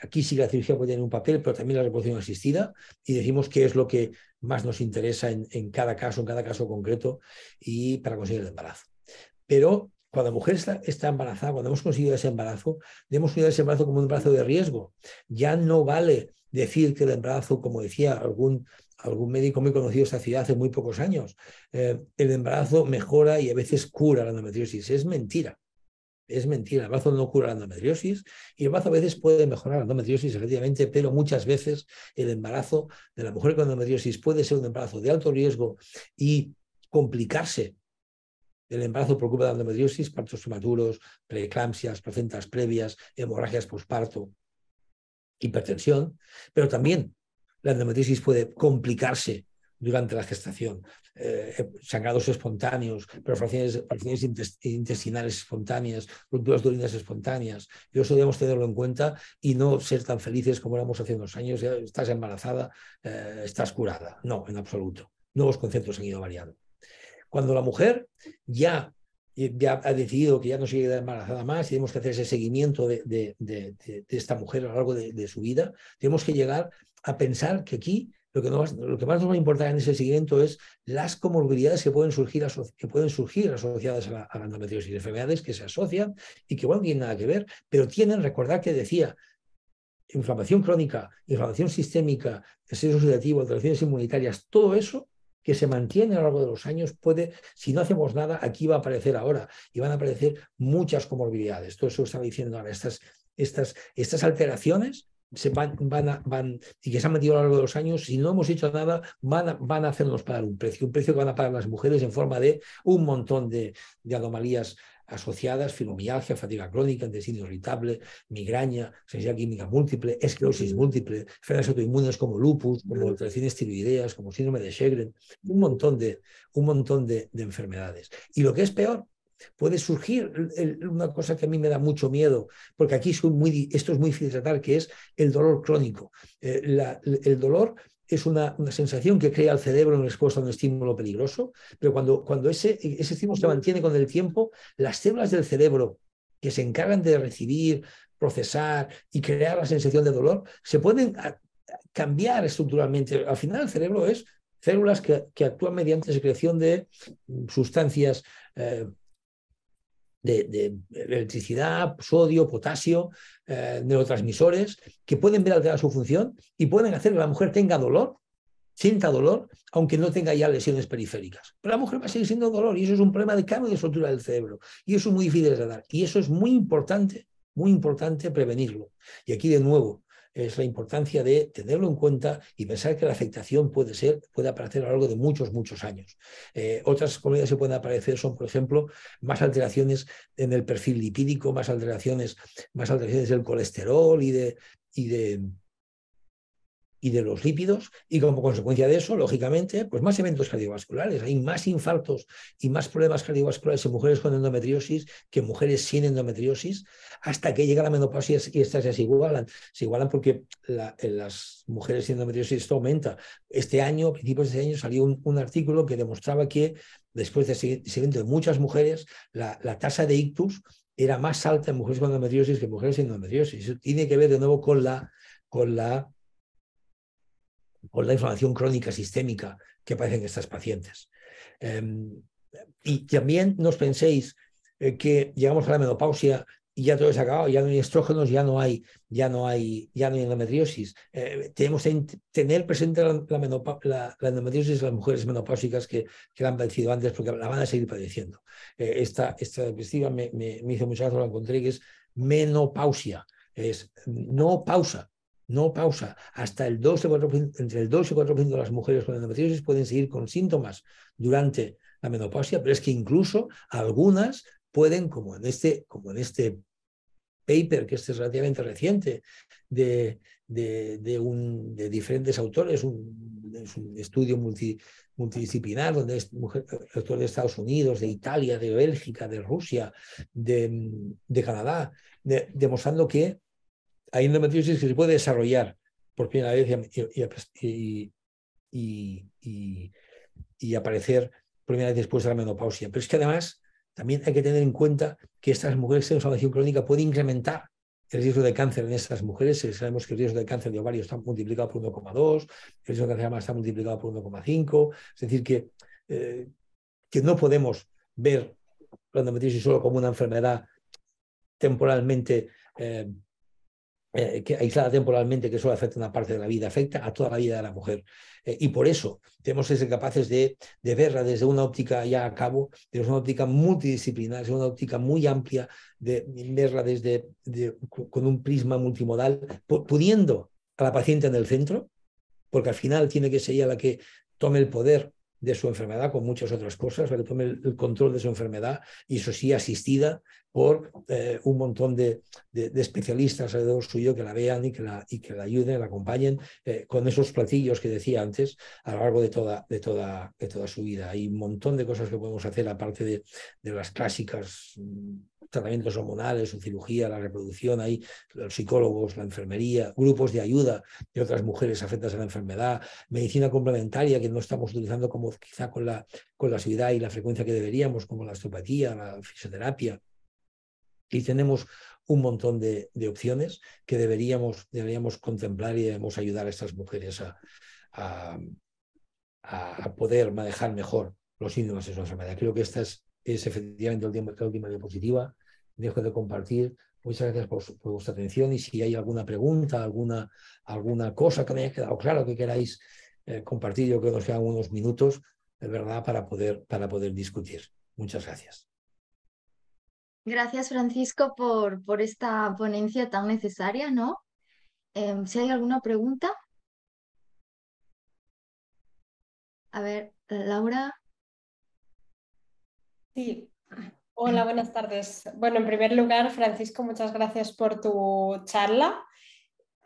Aquí sí la cirugía puede tener un papel, pero también la reproducción asistida y decimos qué es lo que más nos interesa en, cada caso, en cada caso concreto y para conseguir el embarazo. Pero cuando la mujer está, embarazada, cuando hemos conseguido ese embarazo, debemos cuidar ese embarazo como un embarazo de riesgo. Ya no vale decir que el embarazo, como decía algún, médico muy conocido de esta ciudad hace muy pocos años, eh, el embarazo mejora y a veces cura la endometriosis. Es mentira. Es mentira, el embarazo no cura la endometriosis y el embarazo a veces puede mejorar la endometriosis, efectivamente, pero muchas veces el embarazo de la mujer con endometriosis puede ser un embarazo de alto riesgo y complicarse el embarazo por culpa de la endometriosis, partos prematuros, preeclampsias, placentas previas, hemorragias postparto, hipertensión, pero también la endometriosis puede complicarse durante la gestación, eh, eh, sangrados espontáneos, perforaciones, intestinales espontáneas, rupturas de espontáneas. Y eso debemos tenerlo en cuenta y no ser tan felices como éramos hace unos años, ya estás embarazada, eh, estás curada. No, en absoluto. Nuevos conceptos han ido variando. Cuando la mujer ya ya ha decidido que ya no se queda embarazada más y tenemos que hacer ese seguimiento de, de esta mujer a lo largo de, su vida, tenemos que llegar a pensar que aquí lo que, lo que, más nos va a importar en ese seguimiento es las comorbilidades que pueden surgir, que pueden surgir asociadas a la, a y enfermedades que se asocian y que bueno, no tienen nada que ver, pero tienen, recordar que decía, inflamación crónica, inflamación sistémica, estrés oxidativo, alteraciones inmunitarias, todo eso que se mantiene a lo largo de los años puede, si no hacemos nada, aquí va a aparecer ahora y van a aparecer muchas comorbilidades. Todo eso estaba diciendo ahora, estas, estas, estas alteraciones se van, van, van, y que se han metido a lo largo de los años, si no hemos hecho nada, van a, van a hacernos pagar un precio, un precio que van a pagar las mujeres en forma de un montón de, anomalías asociadas, fibromialgia, fatiga crónica, intestino irritable, migraña, sensibilidad química múltiple, esclerosis múltiple, enfermedades autoinmunes como lupus, como alteraciones tiroideas, como síndrome de Sjögren, un montón de, un montón de enfermedades. Y lo que es peor Puede surgir una cosa que a mí me da mucho miedo, porque aquí soy muy, esto es muy difícil tratar, que es el dolor crónico. Eh, el dolor es una, sensación que crea el cerebro en respuesta a un estímulo peligroso, pero cuando, cuando ese, ese estímulo se mantiene con el tiempo, las células del cerebro que se encargan de recibir, procesar y crear la sensación de dolor, se pueden ah, cambiar estructuralmente. Al final el cerebro es células que, actúan mediante secreción de sustancias eh, de, electricidad, sodio, potasio, eh, neurotransmisores, que pueden ver alterada su función y pueden hacer que la mujer tenga dolor, sienta dolor, aunque no tenga ya lesiones periféricas. Pero la mujer va a seguir siendo dolor y eso es un problema de cambio de estructura del cerebro. Y eso es muy difícil de tratar. Y eso es muy importante, muy importante prevenirlo. Y aquí de nuevo, es la importancia de tenerlo en cuenta y pensar que la afectación puede ser, puede aparecer a lo largo de muchos, muchos años. Eh, otras comidas que pueden aparecer son, por ejemplo, más alteraciones en el perfil lipídico, más alteraciones, más alteraciones del colesterol y de y de los lípidos y como consecuencia de eso, lógicamente, pues más eventos cardiovasculares. Hay más infartos y más problemas cardiovasculares en mujeres con endometriosis que en mujeres sin endometriosis hasta que llega la menopausia y estas se igualan. Se igualan porque en las mujeres sin endometriosis esto aumenta. Este año, a principios de este año, salió un, artículo que demostraba que después de seguimiento de muchas mujeres, la, la tasa de ictus era más alta en mujeres con endometriosis que en mujeres sin endometriosis. tiene que ver de nuevo con la, con la o la inflamación crónica sistémica que padecen estas pacientes. Em, y también no os penséis eh, que llegamos a la menopausia y ya todo es acabado, ya no hay estrógenos, ya no hay, ya no hay, endometriosis. Eh, tenemos que tener presente la, la, endometriosis de las mujeres menopáusicas que, que, la han padecido antes porque la van a seguir padeciendo. Eh, esta, esta me, me, hizo mucha gracia, la encontré, que es menopausia, es no pausa no pausa. Hasta el 2 4%, entre el 2 y 4% de las mujeres con endometriosis pueden seguir con síntomas durante la menopausia, pero es que incluso algunas pueden, como en este, como en este paper, que este es relativamente reciente, de, de, un, de diferentes autores, un, es un estudio multidisciplinar, donde es mujer, autores de Estados Unidos, de Italia, de Bélgica, de Rusia, de, de Canadá, demostrando que hay endometriosis que se puede desarrollar por primera vez y, aparecer primera vez después de la menopausia. Pero es que además también hay que tener en cuenta que estas mujeres con inflamación crónica pueden incrementar el riesgo de cáncer en estas mujeres. Eh, sabemos que el riesgo de cáncer de ovario está multiplicado por 1,2, el riesgo de cáncer de mama está multiplicado por 1,5. Es decir, que, eh, que no podemos ver la endometriosis solo como una enfermedad temporalmente eh, eh, que aislada temporalmente, que solo afecta una parte de la vida, afecta a toda la vida de la mujer. Eh, y por eso tenemos que ser capaces de, verla desde una óptica ya a cabo, desde una óptica multidisciplinar, desde una óptica muy amplia, de, verla desde, con un prisma multimodal, pudiendo a la paciente en el centro, porque al final tiene que ser ella la que tome el poder de su enfermedad con muchas otras cosas, para que tome el control de su enfermedad y eso sí asistida por eh, un montón de, de, especialistas alrededor suyo que la vean y que la, y que la ayuden, la acompañen eh, con esos platillos que decía antes a lo largo de toda, de, toda, de toda su vida. Hay un montón de cosas que podemos hacer aparte de, de las clásicas mm, tratamientos hormonales, su cirugía, la reproducción, ahí los psicólogos, la enfermería, grupos de ayuda de otras mujeres afectadas a la enfermedad, medicina complementaria que no estamos utilizando como quizá con la, con la ciudad y la frecuencia que deberíamos, como la osteopatía, la fisioterapia. Y tenemos un montón de, de opciones que deberíamos, deberíamos contemplar y debemos ayudar a estas mujeres a, a, poder manejar mejor los síntomas de su enfermedad. Creo que esta es es efectivamente el la última diapositiva. Dejo de compartir. Muchas gracias por, vuestra atención y si hay alguna pregunta, alguna, alguna cosa que me haya quedado claro que queráis eh, compartir, yo creo que nos quedan unos minutos, de verdad, para poder, para poder discutir. Muchas gracias. Gracias, Francisco, por, por esta ponencia tan necesaria, ¿no? Em, si hay alguna pregunta. A ver, Laura. Sí. Hola, buenas tardes. Bueno, en primer lugar, Francisco, muchas gracias por tu charla.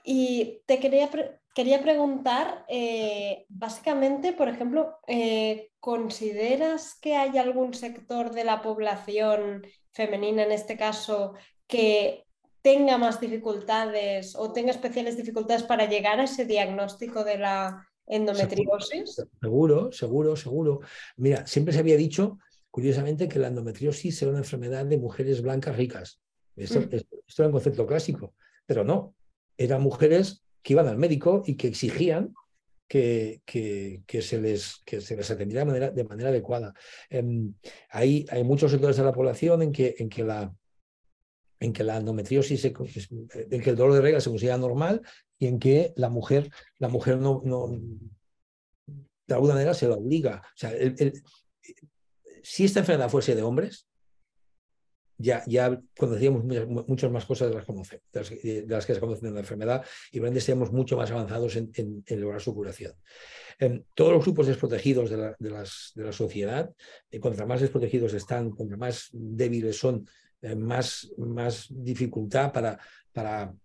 Y te quería, quería preguntar, eh, básicamente, por ejemplo, eh, ¿consideras que hay algún sector de la población femenina, en este caso, que tenga más dificultades o tenga especiales dificultades para llegar a ese diagnóstico de la endometriosis? Seguro, seguro, seguro. Mira, siempre se había dicho curiosamente, que la endometriosis era una enfermedad de mujeres blancas ricas. Mm. Esto, era un concepto clásico, pero no. Eran mujeres que iban al médico y que exigían que, se, les, que se les atendiera de manera, de manera adecuada. Em, hay, muchos sectores de la población en que, en que la en que la endometriosis, en que el dolor de regla se considera normal y en que la mujer, la mujer no, no de alguna manera se la obliga. O sea, el, si esta enfermedad fuese de hombres, ya, ya conocíamos muchas, más cosas de las, que se conocen de la enfermedad y realmente seamos mucho más avanzados en, lograr su curación. Em, todos los grupos desprotegidos de la, sociedad, cuanto eh, contra más desprotegidos están, cuanto más débiles son, eh, más, más dificultad para, para,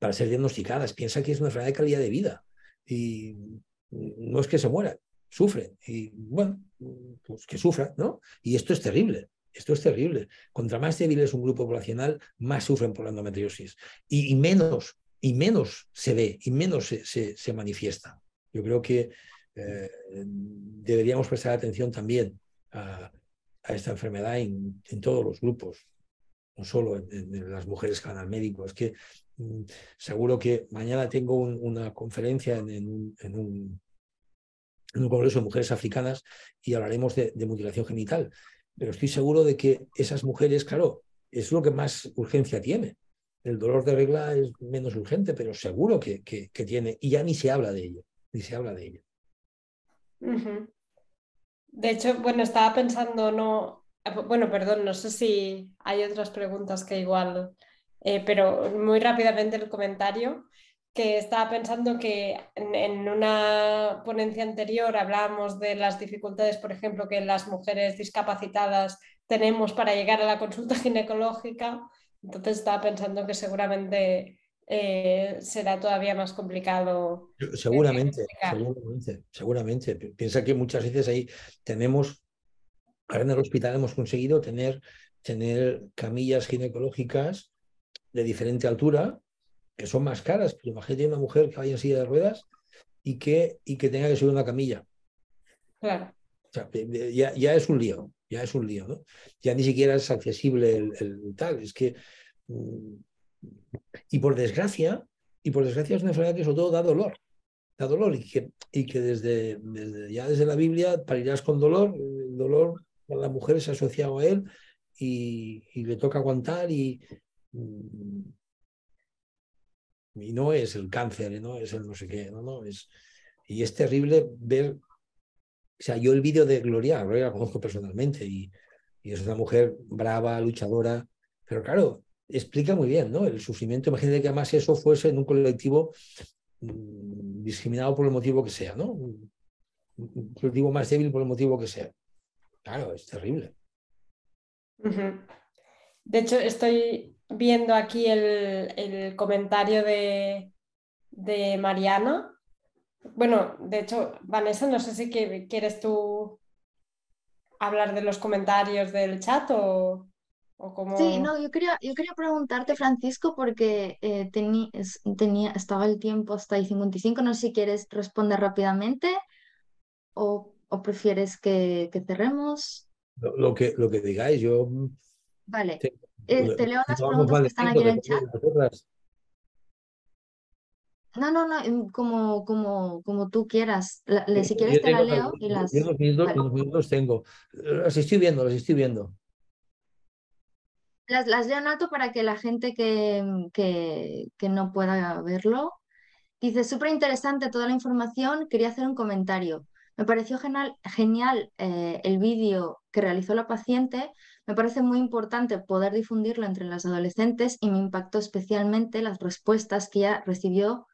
para ser diagnosticadas. Piensa que es una enfermedad de calidad de vida y no es que se muera, sufren. Y bueno, pues, que sufran, ¿no? Y esto es terrible. Esto es terrible. Contra más débil es un grupo poblacional, más sufren por la endometriosis. Y, menos, y menos se ve, y menos se, manifiesta. Yo creo que eh, deberíamos prestar atención también a, esta enfermedad en, todos los grupos, no solo en, las mujeres que van al médico. Es que mm, seguro que mañana tengo una conferencia en, un, en un congreso de mujeres africanas y hablaremos de, mutilación genital. Pero estoy seguro de que esas mujeres, claro, es lo que más urgencia tiene. El dolor de regla es menos urgente, pero seguro que, tiene. Y ya ni se habla de ello, ni se habla de ello. De hecho, bueno, estaba pensando, no, bueno, perdón, no sé si hay otras preguntas que igual, eh, pero muy rápidamente el comentario que estaba pensando que en, una ponencia anterior hablábamos de las dificultades, por ejemplo, que las mujeres discapacitadas tenemos para llegar a la consulta ginecológica. Entonces estaba pensando que seguramente eh, será todavía más complicado. Seguramente, seguramente, Piensa que muchas veces ahí tenemos, ahora en el hospital hemos conseguido tener, tener camillas ginecológicas de diferente altura, que son más caras, pero imagínate una mujer que vaya en silla de ruedas y que, y que tenga que subir una camilla. Claro. Eh, ya, ya, es un lío, ya es un lío, ¿no? Ya ni siquiera es accesible el, tal, es que... Mm, y por desgracia, y por desgracia es una enfermedad que sobre todo da dolor, da dolor y que, y que desde, ya desde la Biblia parirás con dolor, el dolor a la mujer se ha asociado a él y, y le toca aguantar y mm, y no es el cáncer, no es el no sé qué, no, no, es... Y es terrible ver, o sea, yo el vídeo de Gloria, Gloria la conozco personalmente y, es una mujer brava, luchadora, pero claro, explica muy bien, ¿no? El sufrimiento, imagínate que además eso fuese en un colectivo mm, discriminado por el motivo que sea, ¿no? Un colectivo más débil por el motivo que sea. Claro, es terrible. De hecho, estoy viendo aquí el, comentario de, Mariana. Bueno, de hecho, Vanessa, no sé si quieres tú hablar de los comentarios del chat o, cómo... Sí, no, yo quería, yo quería preguntarte, Francisco, porque eh, tenía, estaba el tiempo hasta el 55, no sé si quieres responder rápidamente o, prefieres que, que cerremos. Lo, que, lo que digáis, yo... Vale. Pues, te este, leo las preguntas que están aquí en el chat. No, no, no, como, como, como tú quieras. Eh, si eh, quieres te la leo las... tengo. Las estoy viendo, las estoy viendo. Las, las leo alto para que la gente que, que, que no pueda verlo. Dice, súper interesante toda la información, quería hacer un comentario. Me pareció genial, genial eh, el vídeo que realizó la paciente me parece muy importante poder difundirlo entre las adolescentes y me impactó especialmente las respuestas que ya recibió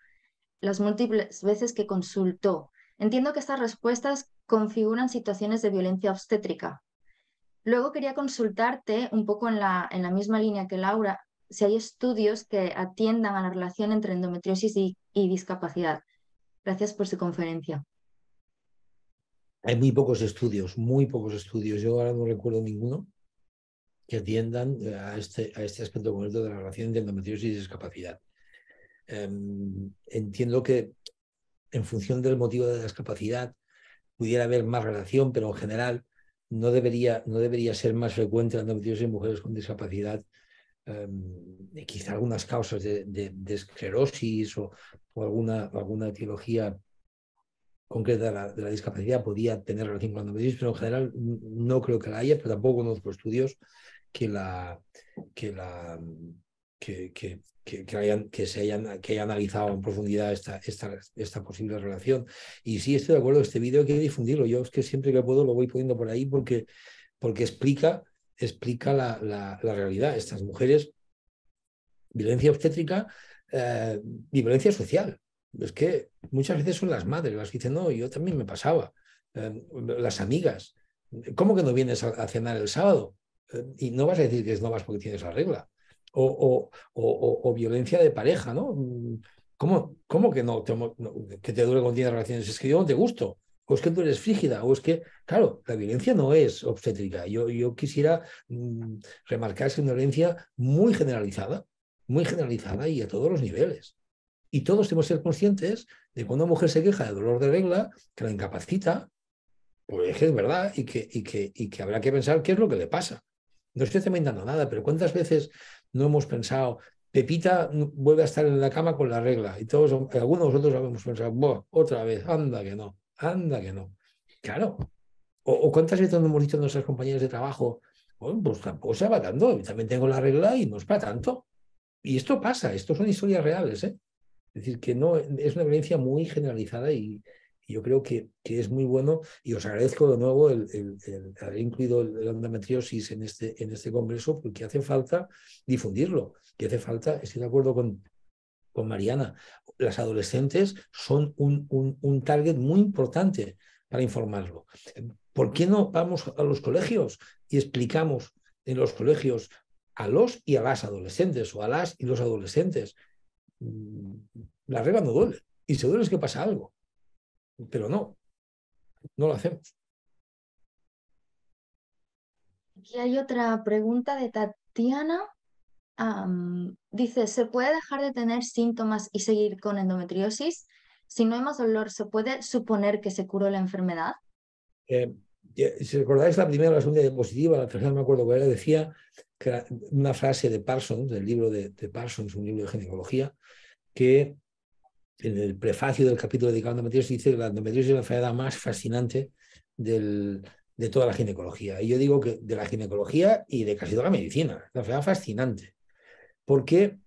las múltiples veces que consultó. Entiendo que estas respuestas configuran situaciones de violencia obstétrica. Luego quería consultarte un poco en la, en la misma línea que Laura, si hay estudios que atiendan a la relación entre endometriosis y discapacidad. Gracias por su conferencia. Hay muy pocos estudios, muy pocos estudios. Yo ahora no recuerdo ninguno que atiendan a este, a este aspecto concreto de la relación entre endometriosis y discapacidad. Em, entiendo que en función del motivo de la discapacidad pudiera haber más relación, pero en general no debería, no debería ser más frecuente la endometriosis en mujeres con discapacidad. Em, quizá algunas causas de, esclerosis o, alguna, alguna etiología concreta de la, de la, discapacidad podía tener relación con la endometriosis, pero en general no creo que la haya, pero tampoco conozco estudios que la que la mm, que, hayan, se hayan, que haya analizado en profundidad esta, esta, esta posible relación. Y sí, estoy de acuerdo, este vídeo hay que difundirlo. Yo es que siempre que puedo lo voy poniendo por ahí porque, porque explica, explica la, la, realidad. Estas mujeres, violencia obstétrica eh, y violencia social. Es que muchas veces son las madres las que dicen, no, yo también me pasaba. Eh, las amigas, ¿cómo que no vienes a cenar el sábado? Eh, y no vas a decir que es no vas porque tienes la regla. O, o, o, violencia de pareja, ¿no? Mm, ¿Cómo, cómo que no, te, que te duele cuando relaciones? Es que yo no te gusto. O es que tú eres frígida, o es que, claro, la violencia no es obstétrica. Yo, yo quisiera mm, remarcar que es una violencia muy generalizada, muy generalizada y a todos los niveles. Y todos tenemos que ser conscientes de cuando una mujer se queja de dolor de regla, que la incapacita, pues es verdad, y que, y que, y que habrá que pensar qué es lo que le pasa no estoy cementando nada, pero ¿cuántas veces no hemos pensado, Pepita vuelve a estar en la cama con la regla? Y todos, algunos de nosotros habíamos pensado, bueno, otra vez, anda que no, anda que no. Claro. O, cuántas veces no hemos dicho a nuestras compañeras de trabajo, pues tampoco se va tanto, también tengo la regla y no es para tanto. Y esto pasa, esto son historias reales, ¿eh? Es decir, que no, es una evidencia muy generalizada y, yo creo que, es muy bueno y os agradezco de nuevo el, haber incluido la endometriosis en este, en este congreso porque hace falta difundirlo, que hace falta, estoy de acuerdo con, con Mariana, las adolescentes son un, un, un target muy importante para informarlo. ¿Por qué no vamos a los colegios y explicamos en los colegios a los y a las adolescentes o a las y los adolescentes? Mm, la regla no duele y se duele es que pasa algo. Pero no, no lo hacemos. Aquí hay otra pregunta de Tatiana. dice, ¿se puede dejar de tener síntomas y seguir con endometriosis? Si no hay más dolor, ¿se puede suponer que se curó la enfermedad? Eh, eh, si recordáis la primera o la segunda diapositiva, la tercera me acuerdo cuál era, decía una frase de Parsons, del libro de, de Parsons, un libro de ginecología, que en el prefacio del capítulo dedicado a la endometriosis, dice que la endometriosis es la enfermedad más fascinante de toda la ginecología. Y yo digo que de la ginecología y de casi toda la medicina. Es una enfermedad fascinante. Porque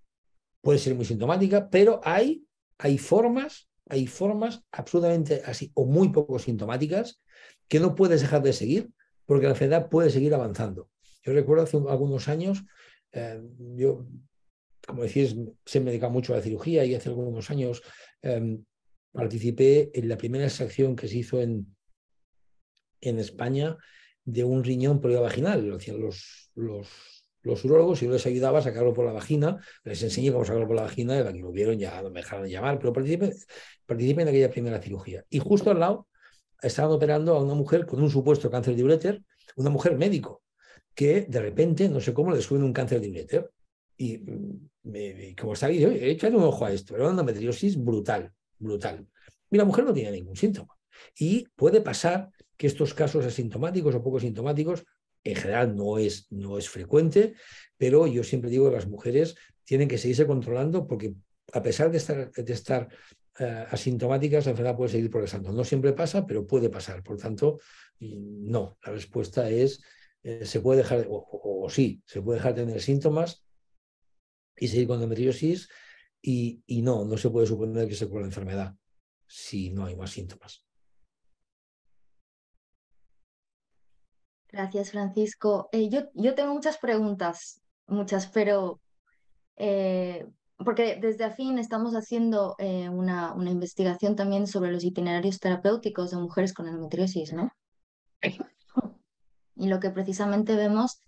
puede ser muy sintomática, pero hay, hay formas, hay formas absolutamente así, o muy poco sintomáticas, que no puedes dejar de seguir, porque la enfermedad puede seguir avanzando. Yo recuerdo hace algunos años, eh, yo como decís, se me dedica mucho a la cirugía y hace algunos años em, participé en la primera extracción que se hizo en, en España de un riñón por vaginal. Lo hacían los, los, los y yo les ayudaba a sacarlo por la vagina. Les enseñé cómo sacarlo por la vagina y la que lo vieron ya no me dejaron llamar, pero participé, en aquella primera cirugía. Y justo al lado estaban operando a una mujer con un supuesto cáncer de ureter, una mujer médico, que de repente, no sé cómo, le descubren un cáncer de ureter. Y, mm, como está yo he echado un ojo a esto, era una endometriosis brutal, brutal. Y la mujer no tiene ningún síntoma. Y puede pasar que estos casos asintomáticos o poco sintomáticos, en general no es, no es frecuente, pero yo siempre digo que las mujeres tienen que seguirse controlando porque a pesar de estar, de estar eh, asintomáticas, la enfermedad puede seguir progresando. No siempre pasa, pero puede pasar. Por tanto, no, la respuesta es, eh, se puede dejar, o, o, sí, se puede dejar de tener síntomas y seguir con endometriosis y, no, no se puede suponer que se cura la enfermedad si no hay más síntomas. Gracias, Francisco. Eh, yo, tengo muchas preguntas, muchas, pero eh, porque desde AFIN estamos haciendo eh, una, una, investigación también sobre los itinerarios terapéuticos de mujeres con endometriosis, ¿no? Y lo que precisamente vemos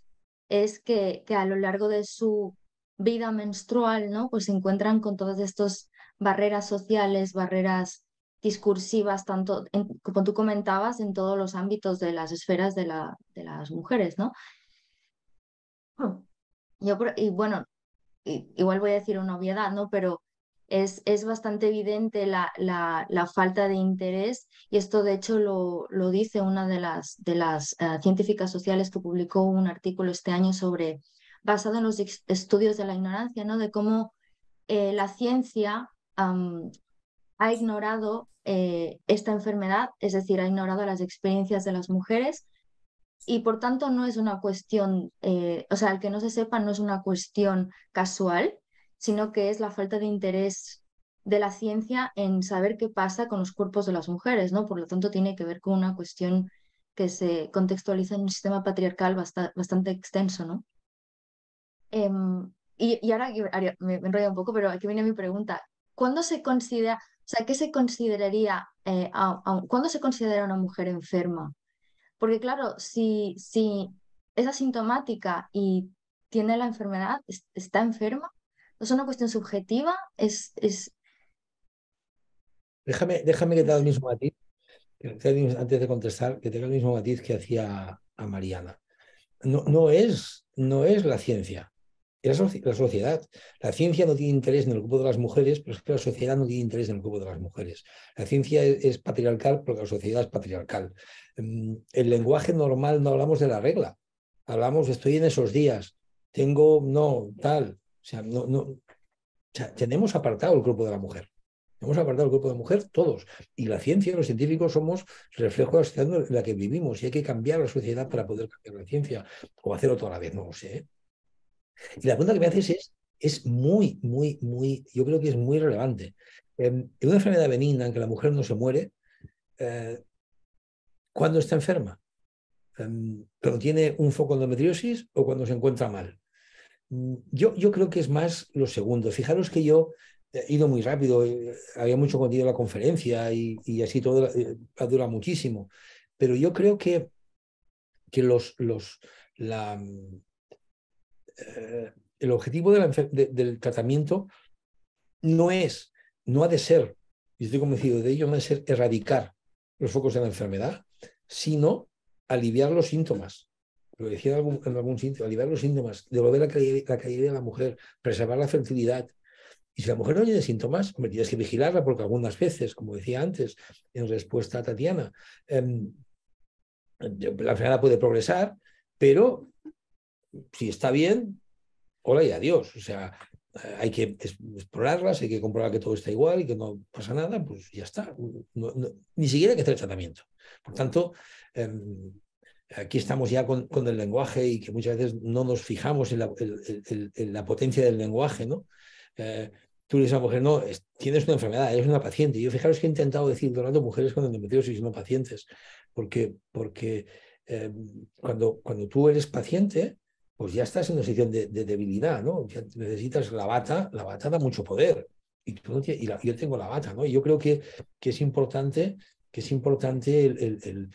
es que, que a lo largo de su vida menstrual, ¿no? Pues se encuentran con todas estas barreras sociales, barreras discursivas, tanto como tú comentabas, en todos los ámbitos de las esferas de, la, de las mujeres, ¿no? Yo, y bueno, igual voy a decir una obviedad, ¿no? Pero es, es bastante evidente la, la, falta de interés y esto de hecho lo, lo dice una de las, de las eh, científicas sociales que publicó un artículo este año sobre basado en los estudios de la ignorancia, ¿no? de cómo eh, la ciencia ha ignorado eh, esta enfermedad, es decir, ha ignorado las experiencias de las mujeres y por tanto no es una cuestión, eh, o sea, el que no se sepa no es una cuestión casual, sino que es la falta de interés de la ciencia en saber qué pasa con los cuerpos de las mujeres, ¿no? Por lo tanto, tiene que ver con una cuestión que se contextualiza en un sistema patriarcal bastante extenso, ¿no? Em, y, ahora me, enrolla un poco, pero aquí viene mi pregunta. ¿Cuándo se considera, o sea, qué se consideraría, eh, se considera una mujer enferma? Porque claro, si, si es asintomática y tiene la enfermedad, está enferma, ¿no es una cuestión subjetiva, es... es... Déjame, déjame que te haga el mismo matiz, antes de contestar, que te haga el mismo matiz que hacía a Mariana. No, no, es, no es la ciencia la sociedad. La ciencia no tiene interés en el grupo de las mujeres, pero es que la sociedad no tiene interés en el grupo de las mujeres. La ciencia e-, es, patriarcal porque la sociedad es patriarcal. Mm, el lenguaje normal no hablamos de la regla, hablamos de estoy en esos días, tengo no, tal. O sea, no, no, o sea, tenemos apartado el grupo de la mujer. Hemos apartado el grupo de la mujer todos. Y la ciencia, los científicos somos reflejo de la sociedad en la que vivimos y hay que cambiar la sociedad para poder cambiar la ciencia o hacerlo toda la vez, no lo sé. ¿eh? Y la pregunta que me haces es, es muy, muy, muy, yo creo que es muy relevante. Em, en una enfermedad benigna en que la mujer no se muere, eh, ¿cuándo está enferma? Em, ¿Pero tiene un foco endometriosis o cuando se encuentra mal? Mm, yo, yo creo que es más lo segundo. Fijaros que yo he ido muy rápido, eh, había mucho contenido en la conferencia y, así todo eh, ha durado muchísimo. Pero yo creo que, que los, los, la, mm, eh, el objetivo del tratamiento no es, no ha de ser, y estoy convencido de ello, no ha de ser erradicar los focos de la enfermedad, sino aliviar los síntomas. Lo decía en algún, sitio, aliviar los síntomas, devolver la calidad, la de la mujer, preservar la fertilidad, y si la mujer no tiene síntomas, tienes que vigilarla porque algunas veces, como decía antes en respuesta a Tatiana, em, la enfermedad puede progresar, pero si está bien, hola y adiós. O sea, hay que explorarlas, hay que comprobar que todo está igual y que no pasa nada, pues ya está. ni siquiera hay que hacer el tratamiento. Por tanto, em, aquí estamos ya con, el lenguaje y que muchas veces no nos fijamos en la, potencia del lenguaje, ¿no? Eh, tú le dices a la mujer, no, tienes una enfermedad, eres una paciente. yo fijaros que he intentado decir donando mujeres con endometriosis, no pacientes, porque, porque em, cuando, cuando tú eres paciente, pues ya estás en una situación de, debilidad, ¿no? necesitas la bata, la bata da mucho poder. Y, yo tengo la bata, ¿no? Y yo creo que, que es importante, que es importante el,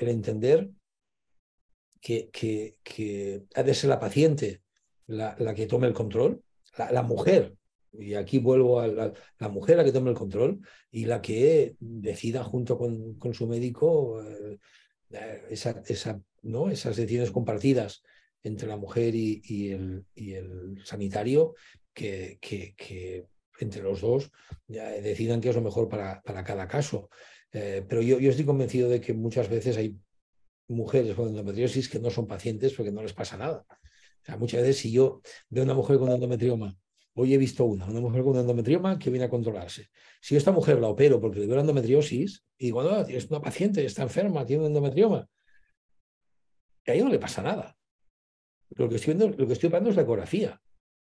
entender que, ha de ser la paciente la, que tome el control, la, mujer, y aquí vuelvo a la, mujer la que tome el control y la que decida junto con, su médico eh, eh, esas decisiones compartidas entre la mujer y, el, sanitario que, entre los dos decidan qué es lo mejor para, cada caso. Eh, pero yo, estoy convencido de que muchas veces hay mujeres con endometriosis que no son pacientes porque no les pasa nada. muchas veces si yo veo una mujer con endometrioma, hoy he visto una, una mujer con endometrioma que viene a controlarse. Si yo esta mujer la opero porque le veo la endometriosis y digo, no, es una paciente, está enferma, tiene un endometrioma, y ahí no le pasa nada. Lo que, estoy viendo, lo que es la ecografía.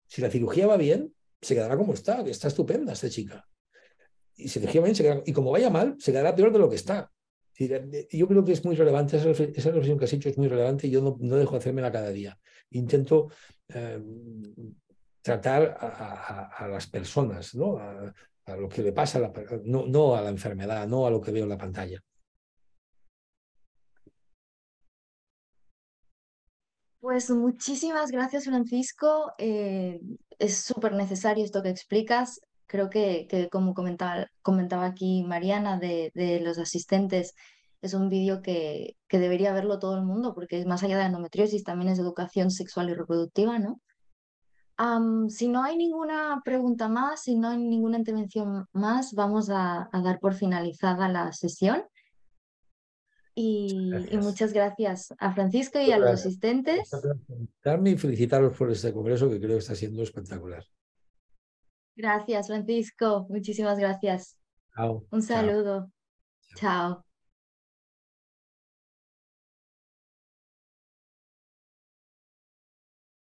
Si la cirugía va bien, se quedará como está, que está estupenda esta chica. Y si la cirugía va bien, se quedará, y como vaya mal, se quedará peor de lo que está. Yo creo que es muy relevante, esa reflexión que has hecho es muy relevante y yo no, dejo de hacérmela cada día. Intento em, tratar a, las personas, ¿no? a, lo que le pasa, la, no, no, a la enfermedad, no a lo que veo en la pantalla. Pues muchísimas gracias, Francisco. Eh, es súper necesario esto que explicas. Creo que, como comentaba, aquí Mariana de, los asistentes, es un vídeo que, debería verlo todo el mundo, porque es más allá de la endometriosis también es educación sexual y reproductiva, ¿no? si no hay ninguna pregunta más, si no hay ninguna intervención más, vamos a dar por finalizada la sesión. Y, muchas gracias a Francisco y a los asistentes. Darme y felicitaros por este congreso que creo que está siendo espectacular. Gracias, Francisco. Muchísimas gracias. Un saludo. Chao.